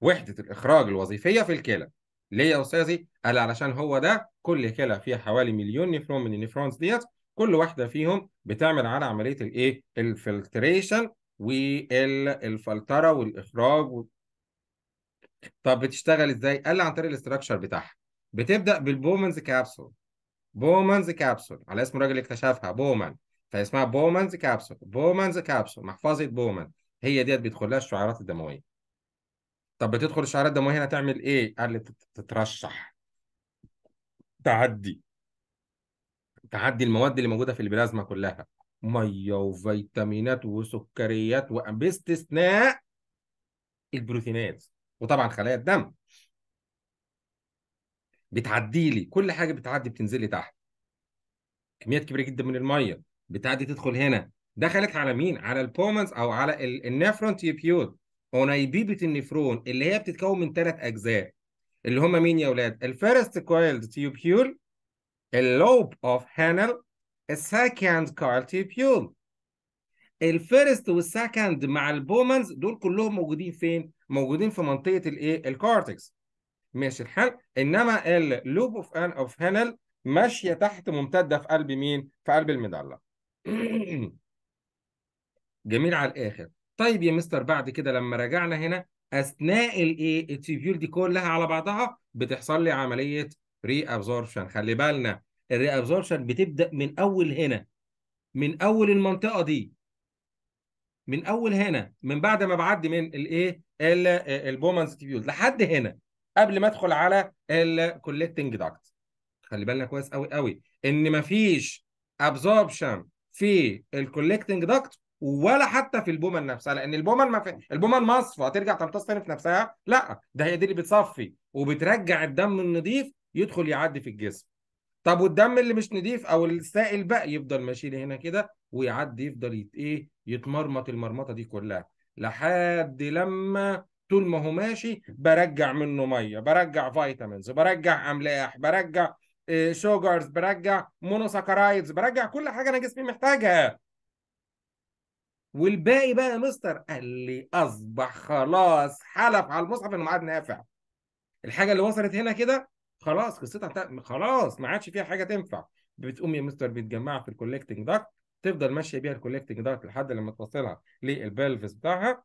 وحده الاخراج الوظيفيه في الكلى ليه يا استاذي؟ قال علشان هو ده كل كلى فيها حوالي مليون نيفرون من النيفرونز ديت كل واحده فيهم بتعمل على عمليه الايه؟ الفلتريشن والفلتره والاخراج و... طب بتشتغل ازاي؟ قال عن طريق الاستراكشر بتاعها بتبدا بالبومنز كابسول بومنز كابسول على اسم الراجل اللي اكتشفها بومان فاسمها بومانز كابسول بومانز كابسول محفظه بومان هي ديت بيدخل لها الشعيرات الدمويه طب بتدخل الشعيرات الدمويه هنا تعمل ايه قال لي تترشح تعدي تعدي المواد اللي موجوده في البلازما كلها ميه وفيتامينات وسكريات وباستثناء البروتينات وطبعا خلايا الدم بتعدي لي كل حاجه بتعدي بتنزل لي تحت كميات كبيره جدا من الميه بتعدي تدخل هنا دخلت على مين؟ على البومنز او على النفرون تيبيول اونايبيبه النفرون اللي هي بتتكون من ثلاث اجزاء اللي هم مين يا اولاد؟ الفيرست كويلد تيبيول اللوب اوف هانل السكند كارل تيبيول الفيرست والسكند مع البومنز دول كلهم موجودين فين؟ موجودين في منطقه الايه؟ الكورتكس ماشي الحال انما اللوب اوف ان اوف هانل ماشيه تحت ممتده في قلب مين؟ في قلب المدلة جميل على الاخر طيب يا مستر بعد كده لما رجعنا هنا اثناء الايه التيبيول دي كلها على بعضها بتحصل لي عمليه ري ابزوربشن خلي بالنا الري ابزوربشن بتبدا من اول هنا من اول المنطقه دي من اول هنا من بعد ما بعدي من الايه البومانز تيبيول لحد هنا قبل ما ادخل على الكولكتنج داكت خلي بالنا كويس قوي قوي ان مفيش ابزوربشن في الكولكتنج داكت ولا حتى في البومن نفسها لان البومن ما في البومن مصفى هترجع تمتص تاني في نفسها لا ده هي دي اللي بتصفي وبترجع الدم النظيف يدخل يعدي في الجسم طب والدم اللي مش نضيف او السائل بقى يفضل ماشي هنا كده ويعدي يفضل يت ايه يتمرمط المرمطه دي كلها لحد لما طول ما هو ماشي برجع منه ميه برجع فيتامينز برجع املاح برجع شوجرز برجع مونوساكرايدز برجع كل حاجه انا جسمي محتاجها والباقي بقى يا مستر قال لي اصبح خلاص حلف على المصحف انه ما عاد نافع الحاجه اللي وصلت هنا كده خلاص قصتها خلاص ما عادش فيها حاجه تنفع بتقوم يا مستر بيتجمعها في الكولكتنج داكت تفضل ماشيه بيها الكولكتنج داكت لحد لما توصلها للبلفز بتاعها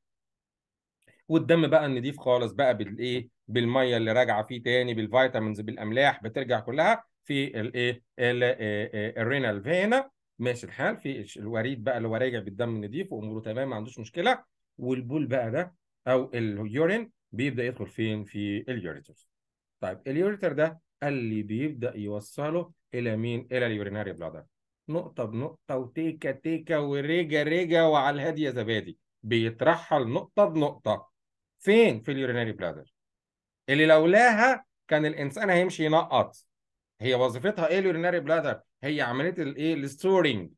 والدم بقى النضيف خالص بقى بالايه بالميه اللي راجعه فيه تاني بالفيتامينز بالاملاح بترجع كلها في الايه آه، آه، الرينال فينا ماشي الحال في الوريد بقى اللي هو راجع بالدم النضيف واموره تمام ما عندوش مشكله والبول بقى ده او اليورين بيبدا يدخل فين في اليوريتر طيب اليوريتر ده اللي بيبدا يوصله الى مين الى اليورينري بلادر نقطه بنقطه وتيكه تيكه ورجا رجا وعلى الهادي يا زبادي بيترحل نقطه بنقطه فين في اليورينري بلادر اللي لولاها كان الانسان هيمشي ينقط هي وظيفتها ايه اليورينري بلادر هي عمليه الايه الستورنج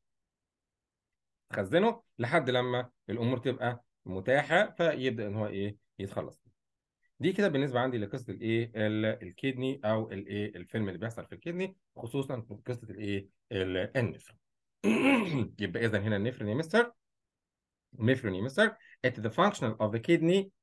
تخزنه لحد لما الامور تبقى متاحه فيبدا ان هو ايه يتخلص دي كده بالنسبه عندي لقصه الايه الكدني او الايه الفيلم اللي بيحصل في الكدني خصوصا في قصه الايه النفر يبقى اذا هنا النفرون يا مستر نفرون يا مستر ات the function of the kidney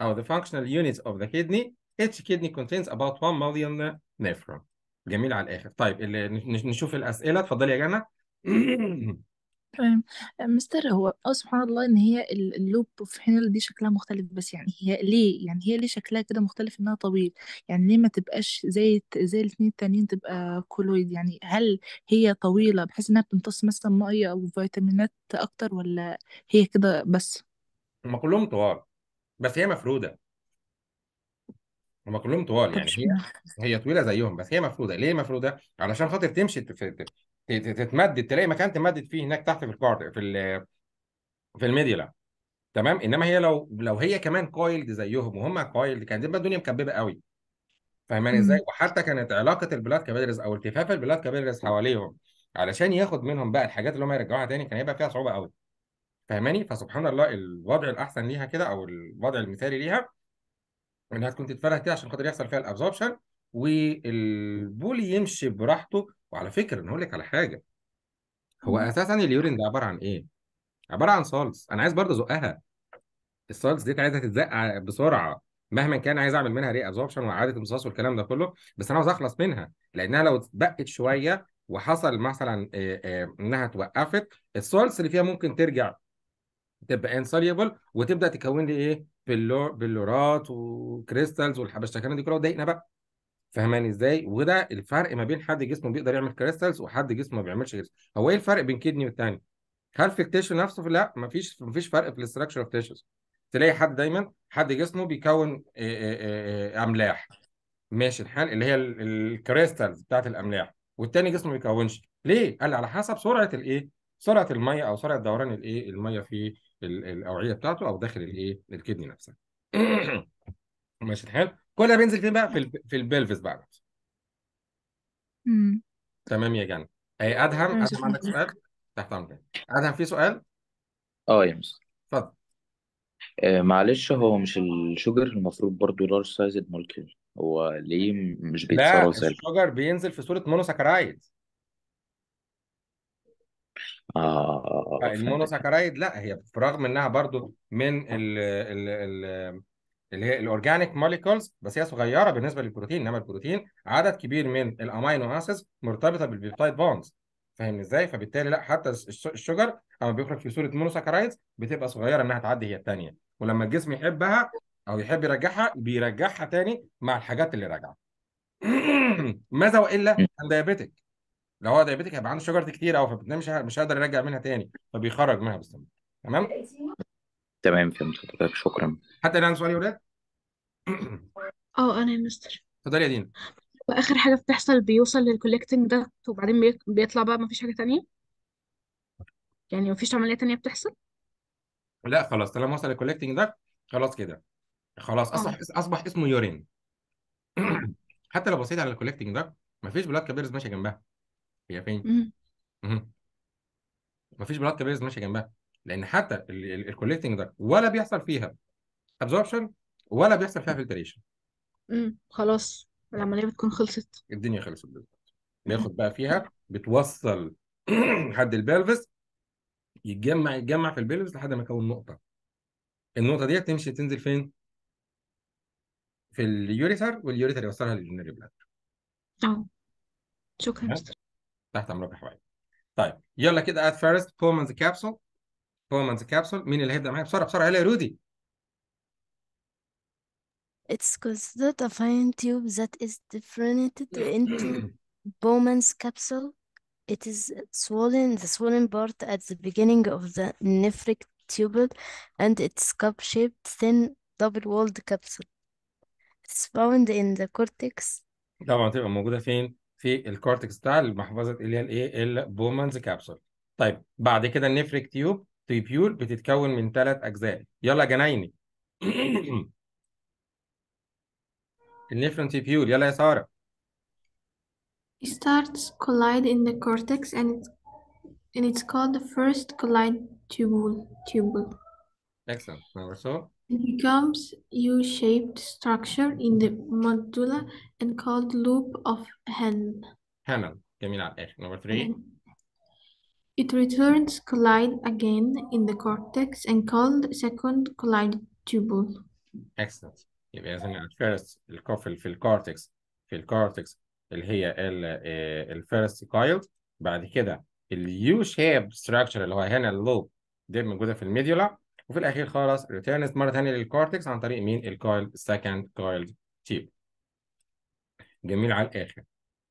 أو the functional units of the kidney each kidney contains about 1 million nephron جميل على الآخر طيب اللي نشوف الأسئلة اتفضلي يا جنة تمام مستر هو أو أه سبحان الله ان هي اللوب اوف هنل دي شكلها مختلف بس يعني هي ليه يعني هي ليه شكلها كده مختلف انها طويل يعني ليه ما تبقاش زي زي الاثنين التانيين تبقى كولويد يعني هل هي طويله بحيث انها بتمتص مثلا ميه او فيتامينات اكتر ولا هي كده بس هما كلهم طوال بس هي مفروده هما كلهم طوال يعني هي هي طويله زيهم بس هي مفروده ليه مفروده علشان خاطر تمشي تتمدد تلاقي مكان تمدد فيه هناك تحت في الكارت في ال في الميديلا تمام انما هي لو لو هي كمان كويلد زيهم وهم كويلد كانت تبقى الدنيا مكببه قوي فاهماني ازاي وحتى كانت علاقه البلاد كابيلرز او التفاف البلاد كابيلرز حواليهم علشان ياخد منهم بقى الحاجات اللي هم يرجعوها تاني كان هيبقى فيها صعوبه قوي فاهماني فسبحان الله الوضع الاحسن ليها كده او الوضع المثالي ليها انها تكون تتفرغ كده عشان خاطر يحصل فيها الابزوربشن والبول يمشي براحته وعلى فكره انا اقول لك على حاجه هو اساسا اليورين ده عباره عن ايه؟ عباره عن صالص انا عايز برضه ازقها الصالص دي عايزه تتزق بسرعه مهما كان عايز اعمل منها ري ابزوربشن واعاده امتصاص والكلام ده كله بس انا عاوز اخلص منها لانها لو اتبقت شويه وحصل مثلا انها توقفت السولس اللي فيها ممكن ترجع تبقى انسوليبل وتبدا تكون لي ايه بلور بلورات وكريستالز والحبشتكنه دي كلها وضايقنا بقى فهماني ازاي وده الفرق ما بين حد جسمه بيقدر يعمل كريستالز وحد جسمه ما بيعملش كريستالز هو ايه الفرق بين كدني والتاني هل في التيشو نفسه لا مفيش مفيش فرق في الاستراكشر اوف تيشوز تلاقي حد دايما حد جسمه بيكون املاح ماشي الحال اللي هي الكريستالز بتاعت الاملاح والتاني جسمه ما بيكونش ليه قال على حسب سرعه الايه سرعه الميه او سرعه دوران الايه الميه في الاوعيه بتاعته او داخل الايه الكدني نفسها ماشي الحال كل ده بينزل فين بقى في في البلفز بقى تمام يا جنى اي ادهم ادهم عندك سؤال تحت امرك ادهم في سؤال اه يا مستر اتفضل آه معلش هو مش الشوجر المفروض برضو لارج سايزد مولكيول هو ليه مش بيتصرف لا الشوجر الشجر بينزل في صوره مونوساكرايد آه المونوساكرايد آه، آه، لا هي برغم انها برضو من ال ال ال اللي هي الاورجانيك موليكولز بس هي صغيره بالنسبه للبروتين انما البروتين عدد كبير من الامينو اسيدز مرتبطه بالبيبتايد بونز فاهم ازاي فبالتالي لا حتى الشجر اما بيخرج في صوره مونوساكرايدز بتبقى صغيره انها تعدي هي الثانيه ولما الجسم يحبها او يحب يرجعها بيرجعها تاني مع الحاجات اللي راجعه ماذا والا الديابيتك لو هو دايبيتك هيبقى عنده شجرة كتير قوي فبالتالي مش هيقدر يرجع منها تاني فبيخرج منها باستمرار تمام؟ تمام فهمت حضرتك شكرا حتى انا سؤال يا ولاد؟ اه انا يا مستر اتفضلي يا دينا واخر حاجه بتحصل بيوصل للكولكتنج ده وبعدين بيطلع بقى مفيش حاجه تانية يعني مفيش عمليه تانية بتحصل لا خلاص طالما وصل للكولكتنج ده خلاص كده خلاص أصبح آه. أصبح اسمه يورين حتى لو بصيت على الكولكتنج ده مفيش بلاد كابيرز ماشية جنبها هي فين؟ امم مهم. مفيش بلاد كبيرز ماشيه جنبها لان حتى الكوليكتنج ده ولا بيحصل فيها ابزوربشن ولا بيحصل فيها فلتريشن امم خلاص العملية بتكون خلصت الدنيا خلصت بالظبط بياخد بقى فيها بتوصل لحد البلفس يتجمع يتجمع في البلفس لحد ما يكون نقطه النقطه دي تمشي تنزل فين؟ في اليوريثر واليوريثر يوصلها للجنري بلاد اه شكرا مستر تحت امرك حوالي طيب يلا كده ات فيرست كومن ذا كابسول كومن ذا كابسول مين اللي هيبدا معايا بسرعه بسرعه يلا يا رودي It's considered a fine tube that is differentiated into Bowman's capsule. It is swollen, the swollen part at the beginning of the nephric tubule and its cup-shaped thin double-walled capsule. It's found in the cortex. في الكورتكس بتاع المحفظه اللي هي الايه البومانز كابسول طيب بعد كده النفريك تيوب تيبيول بتتكون من ثلاث اجزاء يلا يا جنايني النفرون تيبيول يلا يا ساره It starts collide in the cortex and it's, and it's called the first collide tubule tubule. Excellent. Now so It becomes U-shaped structure in the medulla and called loop of Henle. Henle, جميل Number three. It returns collide again in the cortex and called second collide tubule. Excellent. If إذا at first cortex, في الكورتكس في الكورتكس اللي هي first كايلد بعد كده اليو شيب ستراكشر اللي هو هنا اللوب دي موجوده في الميديولا وفي الاخير خالص ريتيرنز مره ثانيه للكورتكس عن طريق مين الكويل سكند كويل تيب جميل على الاخر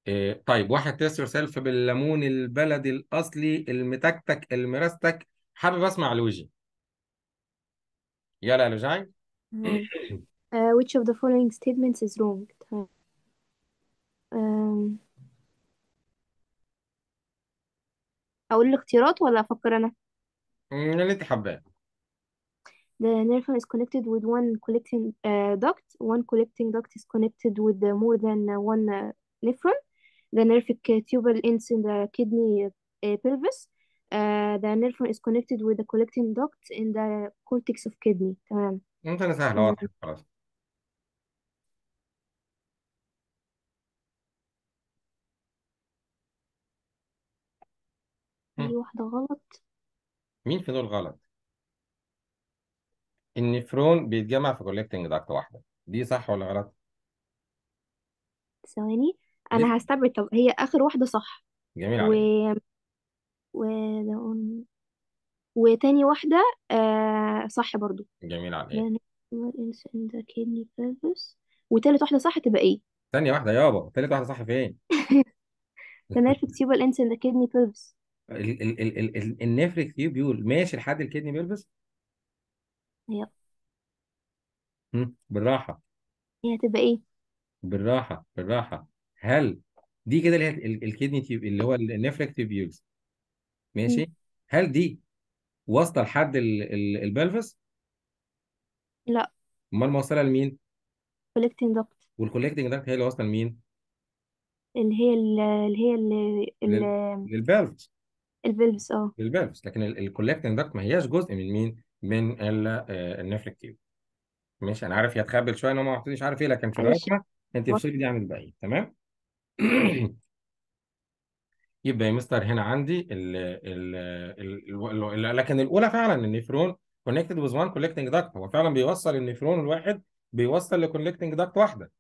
إيه طيب واحد تيست يور سيلف بالليمون البلدي الاصلي المتكتك المرستك حابب اسمع لوجي يلا يا لوجاي uh, which of the following statements is wrong? Um, أقول الاختيارات ولا أفكر أنا؟ اللي أنت حباه The nerve is connected with one collecting uh, duct. One collecting duct is connected with uh, more than uh, one uh, nephron. The nephric uh, tubule ends in the kidney pelvis. the nephron is connected with the collecting duct in the cortex of kidney. تمام. Um, ممكن واحدة غلط مين في دول غلط؟ النفرون بيتجمع في كولكتنج داكت واحده دي صح ولا غلط ثواني انا هستبعد طب هي اخر واحده صح جميل و عليك و وتاني واحده آه صح برضو جميل عليك يعني وتالت واحده صح تبقى ايه ثانيه واحده يابا تالت واحده صح فين The nerve tubal ends in the ال ال ال ال النفر بيقول ماشي لحد الكدني بيلبس يلا مم، بالراحة هي هتبقى ايه بالراحة بالراحة هل دي كده اللي هي الكدني تيوب اللي هو النفرك تيبيولز ماشي هل دي واصلة لحد البلفس لا امال موصلة لمين كولكتنج دكت والكولكتنج دكت هي اللي واصلة لمين اللي هي اللي هي اللي لل- للبلفس البلبس اه للبلفس لكن الكولكتنج دكت ما هياش جزء من مين من آه، النفركتيب ماشي انا عارف هي شويه ان هم ما حطيتش عارف ايه لكن في الواقع انت افصلي دي عن الباقي تمام يبقى يا مستر هنا عندي ال ال ال ال لكن الاولى فعلا النيفرون كونكتد ويز وان كونكتنج داكت هو فعلا بيوصل النيفرون الواحد بيوصل لكونكتنج داكت واحده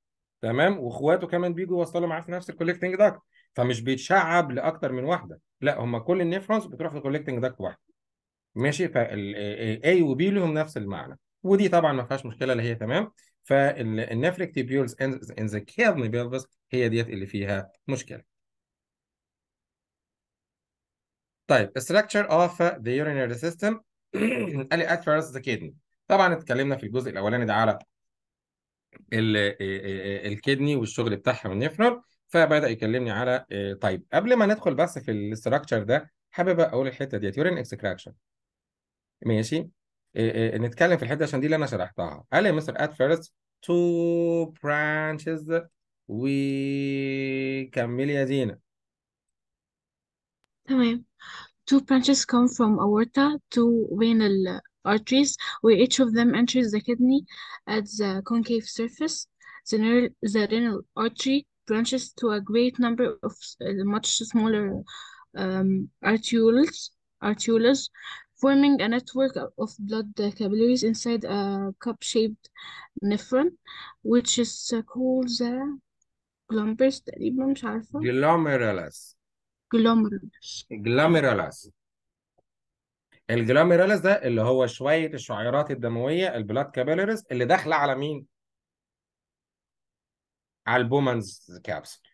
تمام واخواته كمان بيجوا يوصلوا معاه في نفس الكونكتنج داكت فمش بيتشعب لاكتر من واحده لا هم كل النيفرونز بتروح في الكولكتنج داكت واحده ماشي فالاي A لهم نفس المعنى ودي طبعا ما فيهاش مشكله اللي هي تمام فالنفريكتيبيولز ان ذا كيرن بيلفس هي ديت اللي فيها مشكله طيب structure of the urinary system قال لي at first the kidney طبعا اتكلمنا في الجزء الاولاني ده على الكدني والشغل بتاعها والنفرون فبدا يكلمني على طيب قبل ما ندخل بس في الاستراكشر ده حابب اقول الحته ديت يورين اكستراكشن ماشي نتكلم في الحته عشان دي اللي انا شرحتها قال يا مستر ات فيرست two branches وكملي يا زينة تمام two branches come from aorta to vein arteries where each of them enters the kidney at the concave surface the, nerve, the renal artery branches to a great number of much smaller um, arterioles arterioles forming a network of blood capillaries inside a cup-shaped nephron which is called the glomerulus تقريبا مش عارفة glomerulus glomerulus glomerulus الجلاميرالس ده اللي هو شوية الشعيرات الدموية البلاد كابيلرز اللي داخلة على مين؟ على البومنز كابسول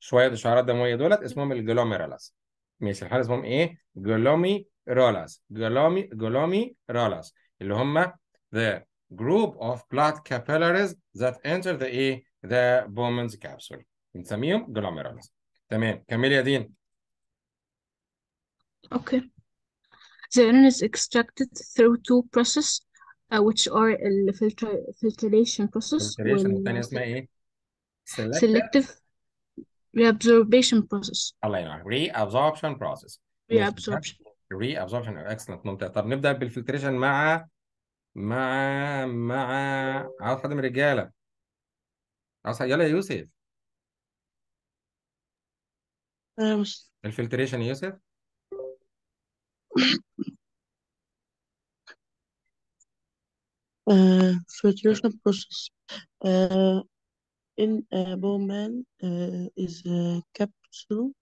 شوية الشعيرات الدموية دولت اسمهم الجلوميرالس ماشي الحال اسمهم ايه؟ جلومي rollers Golomi, Golomi rollers اللي هم the group of blood capillaries that enter the A the Bowman's capsule بنسميهم glomerulus تمام كملي يا دين Okay. The urine is extracted through two processes uh, which are the filter filtration process filtration اسمها ايه؟ selective, selective reabsorption process الله ينور reabsorption process reabsorption ري ابزوربشن او اكسلنت ممتاز طب نبدا بالفلتريشن مع مع مع عاوز حد من الرجاله عاوز يلا يا يوسف الفلتريشن يا يوسف فلتريشن filtration ان ا بومان از كابسول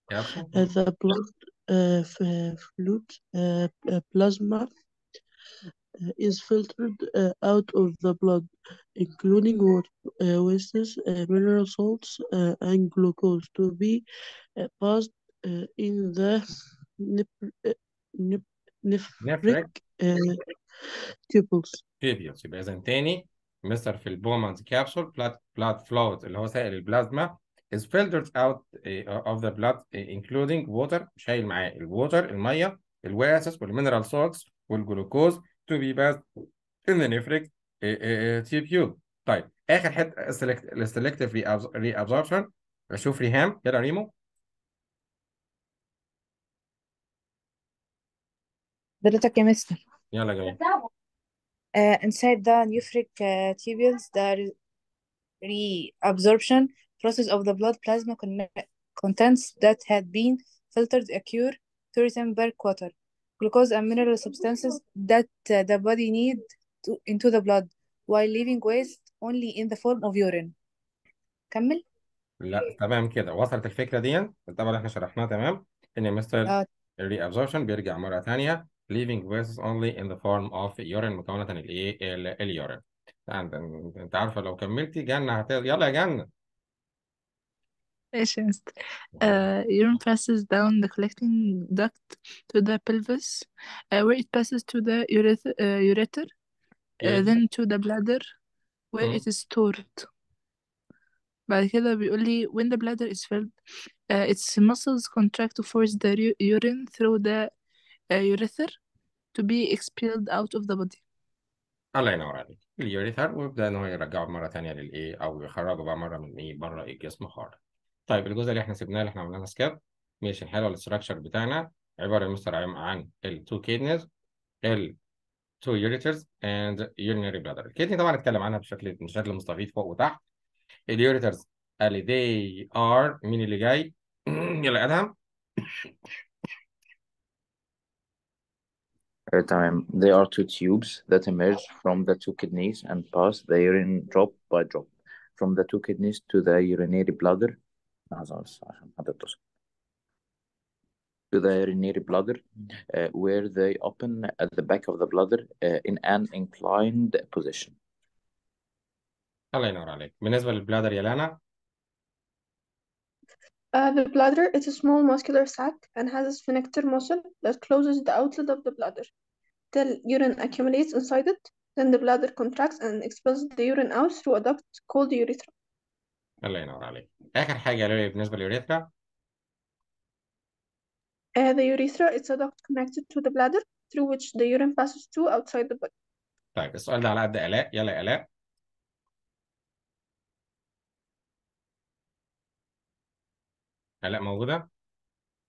ذا بلوت Uh, uh, fluid, flute uh, plasma is filtered out of the blood, including water, wastes, mineral salts, and glucose to be passed in the nephric nep نفرك تيوبلز تيوبلز يبقى اذا تاني مستر في البومانز كابسول بلاد بلاد فلوت اللي هو سائل البلازما is filtered out of the blood including water شايل معاه ال water الميه ال وال mineral salts والجلوكوز to be passed in the nephric tube طيب اخر حته selective reabsorption أشوف ريهام يلا ريمو حضرتك يا مستر يلا جميل uh, inside the nephric uh, tubules the reabsorption process of the blood plasma con contents that had been filtered occur three times per Glucose and mineral substances that uh, the body need to, into the blood while leaving waste only in the form of urine. كمل؟ لا تمام كده وصلت الفكرة دي طبعا احنا شرحناها تمام ان مستر الريابزوربشن بيرجع مرة ثانية leaving waste only in the form of urine مكونة الايه اليورين انت عارفة لو كملتي جنة هت... يلا يا جنة patience. Uh, urine passes down the collecting duct to the pelvis, uh, where it passes to the ureth- uh, ureter, uh, yeah. then to the bladder, where mm. it is stored. بعد كده بيقول لي when the bladder is filled, uh, its muscles contract to force the urine through the uh, urethra to be expelled out of the body. الله ينور عليك اليوريثر ويبدا ان يرجعه مره ثانيه للايه او يخرجه بقى مره من ايه بره الجسم خارج طيب الجزء اللي احنا سيبناه اللي احنا عملناه سكاب ماشي حلو الاستراكشر بتاعنا عباره مستر عن ال 2 كيدنز ال 2 يوريترز اند urinary bladder الكيدني طبعا اتكلم عنها بشكل بشكل مستفيض فوق وتحت اليوريترز قال لي they are مين اللي جاي يلا ادهم time. They are two tubes that emerge from the two kidneys and pass the urine drop by drop from the two kidneys to the urinary bladder to the urinary bladder, uh, where they open at the back of the bladder uh, in an inclined position. Uh, the bladder is a small muscular sac and has a sphincter muscle that closes the outlet of the bladder. The urine accumulates inside it, then the bladder contracts and expels the urine out through a duct called the urethra. الله ينور عليك اخر حاجه قالوا لي بالنسبه لليوريثرا Uh, the urethra is a duct connected to the bladder through which the urine passes to outside the body. طيب السؤال ده على قد آلاء يلا يا آلاء آلاء موجودة؟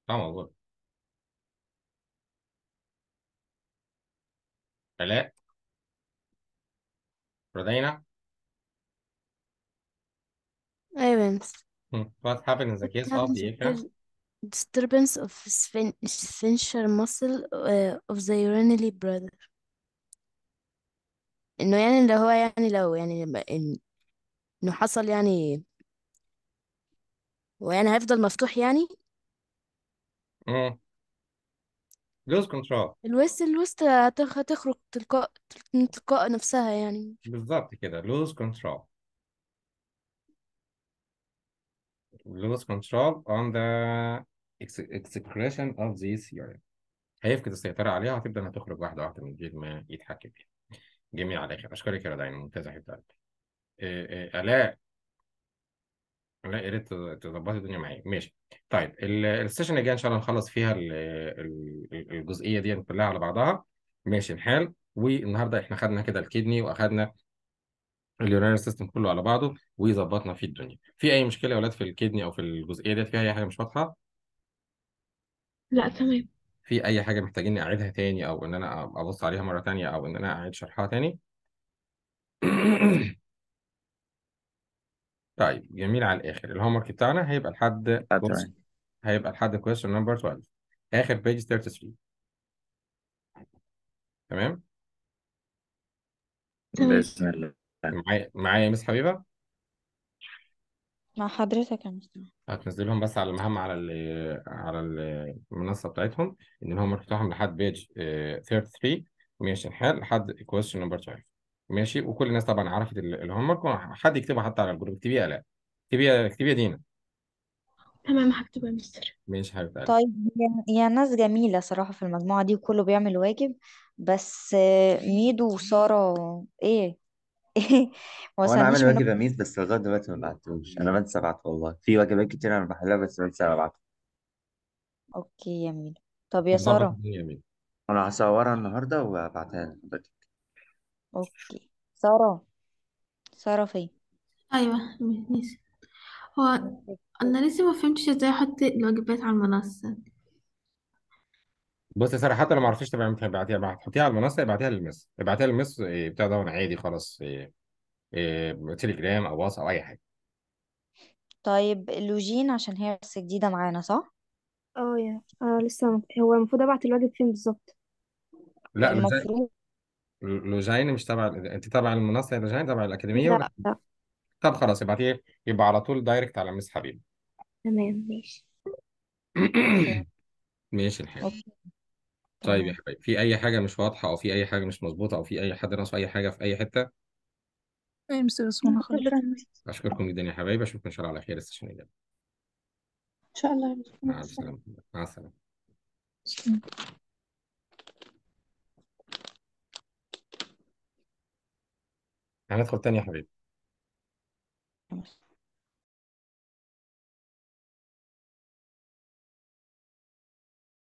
اه موجودة آلاء رضينا disturbance hmm, what happened in the case of the echo disturbance of sphincter muscle uh, of the urinary brother انه يعني اللي هو يعني لو يعني انه حصل يعني هو يعني هيفضل مفتوح يعني لوز كنترول الويست الويست هتخرج تلقاء تلقاء نفسها يعني بالظبط كده لوز كنترول lose control on the excretion of this urine هيفقد السيطرة عليها هتبدأ تخرج واحدة واحدة من غير ما يتحكم فيها جميل على خير أشكرك يا دايما ممتازة حبيبتي قلبي آه، آه، آلاء يا ريت تظبطي الدنيا معايا ماشي طيب السيشن اللي جاي ان شاء الله نخلص فيها الـ الـ الجزئيه دي كلها على بعضها ماشي الحال والنهارده احنا خدنا كده الكدني واخدنا اليورينري سيستم كله على بعضه ويظبطنا فيه الدنيا في اي مشكله يا ولاد في الكدني او في الجزئيه ديت فيها اي حاجه مش واضحه لا تمام في اي حاجه محتاجين اعيدها تاني او ان انا ابص عليها مره تانية او ان انا اعيد شرحها تاني طيب جميل على الاخر الهوم ورك بتاعنا هيبقى لحد آه، هيبقى لحد كويستشن نمبر 12 اخر بيج 33 تمام بسم الله يعني معايا معايا يا مس حبيبه مع حضرتك يا مصطفى هتنزلهم بس على المهام على الـ على المنصه بتاعتهم ان هم مفتوحهم لحد بيج 33 آه، ماشي الحال لحد كويشن نمبر 12 ماشي وكل الناس طبعا عرفت ال- الهوم ورك حد يكتبها حتى على الجروب اكتبيها لا اكتبيها اكتبيها دينا تمام هكتبها يا مستر ماشي يا حبيبه طيب يا ناس جميلة صراحة في المجموعة دي وكله بيعمل واجب بس ميدو وسارة ايه ما هو انا عامل وصلناش من واجب اميز بس لغايه دلوقتي ما بعتوش انا بنسى ابعت والله في واجبات كتير انا بحلها بس بنسى ابعتها اوكي يا مينا طب يا نظبط سارة الدنيا يا مين انا هصورها النهارده وابعتها لحضرتك اوكي سارة سارة فين ايوه ماشي هو انا لسه ما فهمتش ازاي احط الواجبات على المنصه بص صراحة أنا ما أعرفش طب امتى ابعتيها بقى. على المنصة ابعتيها للمس ابعتيها للمس إيه، بتاع ده وأنا عادي خلاص إيه، إيه، تليجرام أو واتس أو أي حاجة طيب لوجين عشان هي بس جديدة معانا صح؟ اه يا اه لسه هو المفروض ابعت الواجب فين بالظبط لا يعني لوزاين المفروض لوزاين مش تبع أنت تبع المنصة يا لوزاين تبع الأكاديمية ولا لا طب خلاص ابعتيه يبقى على طول دايركت على مس حبيبي تمام ماشي اوكي ماشي الحال اوكي طيب يا حبيبي حبايبي في اي حاجه مش واضحه او في اي حاجه مش مظبوطه او في اي حد ناقص اي حاجه في اي حته امس خير اشكركم جدا يا حبايبي اشوفكم ان شاء الله على خير السيشن الجاي شاء الله مع السلامة السلامه مع السلامه هندخل تاني يا حبيبي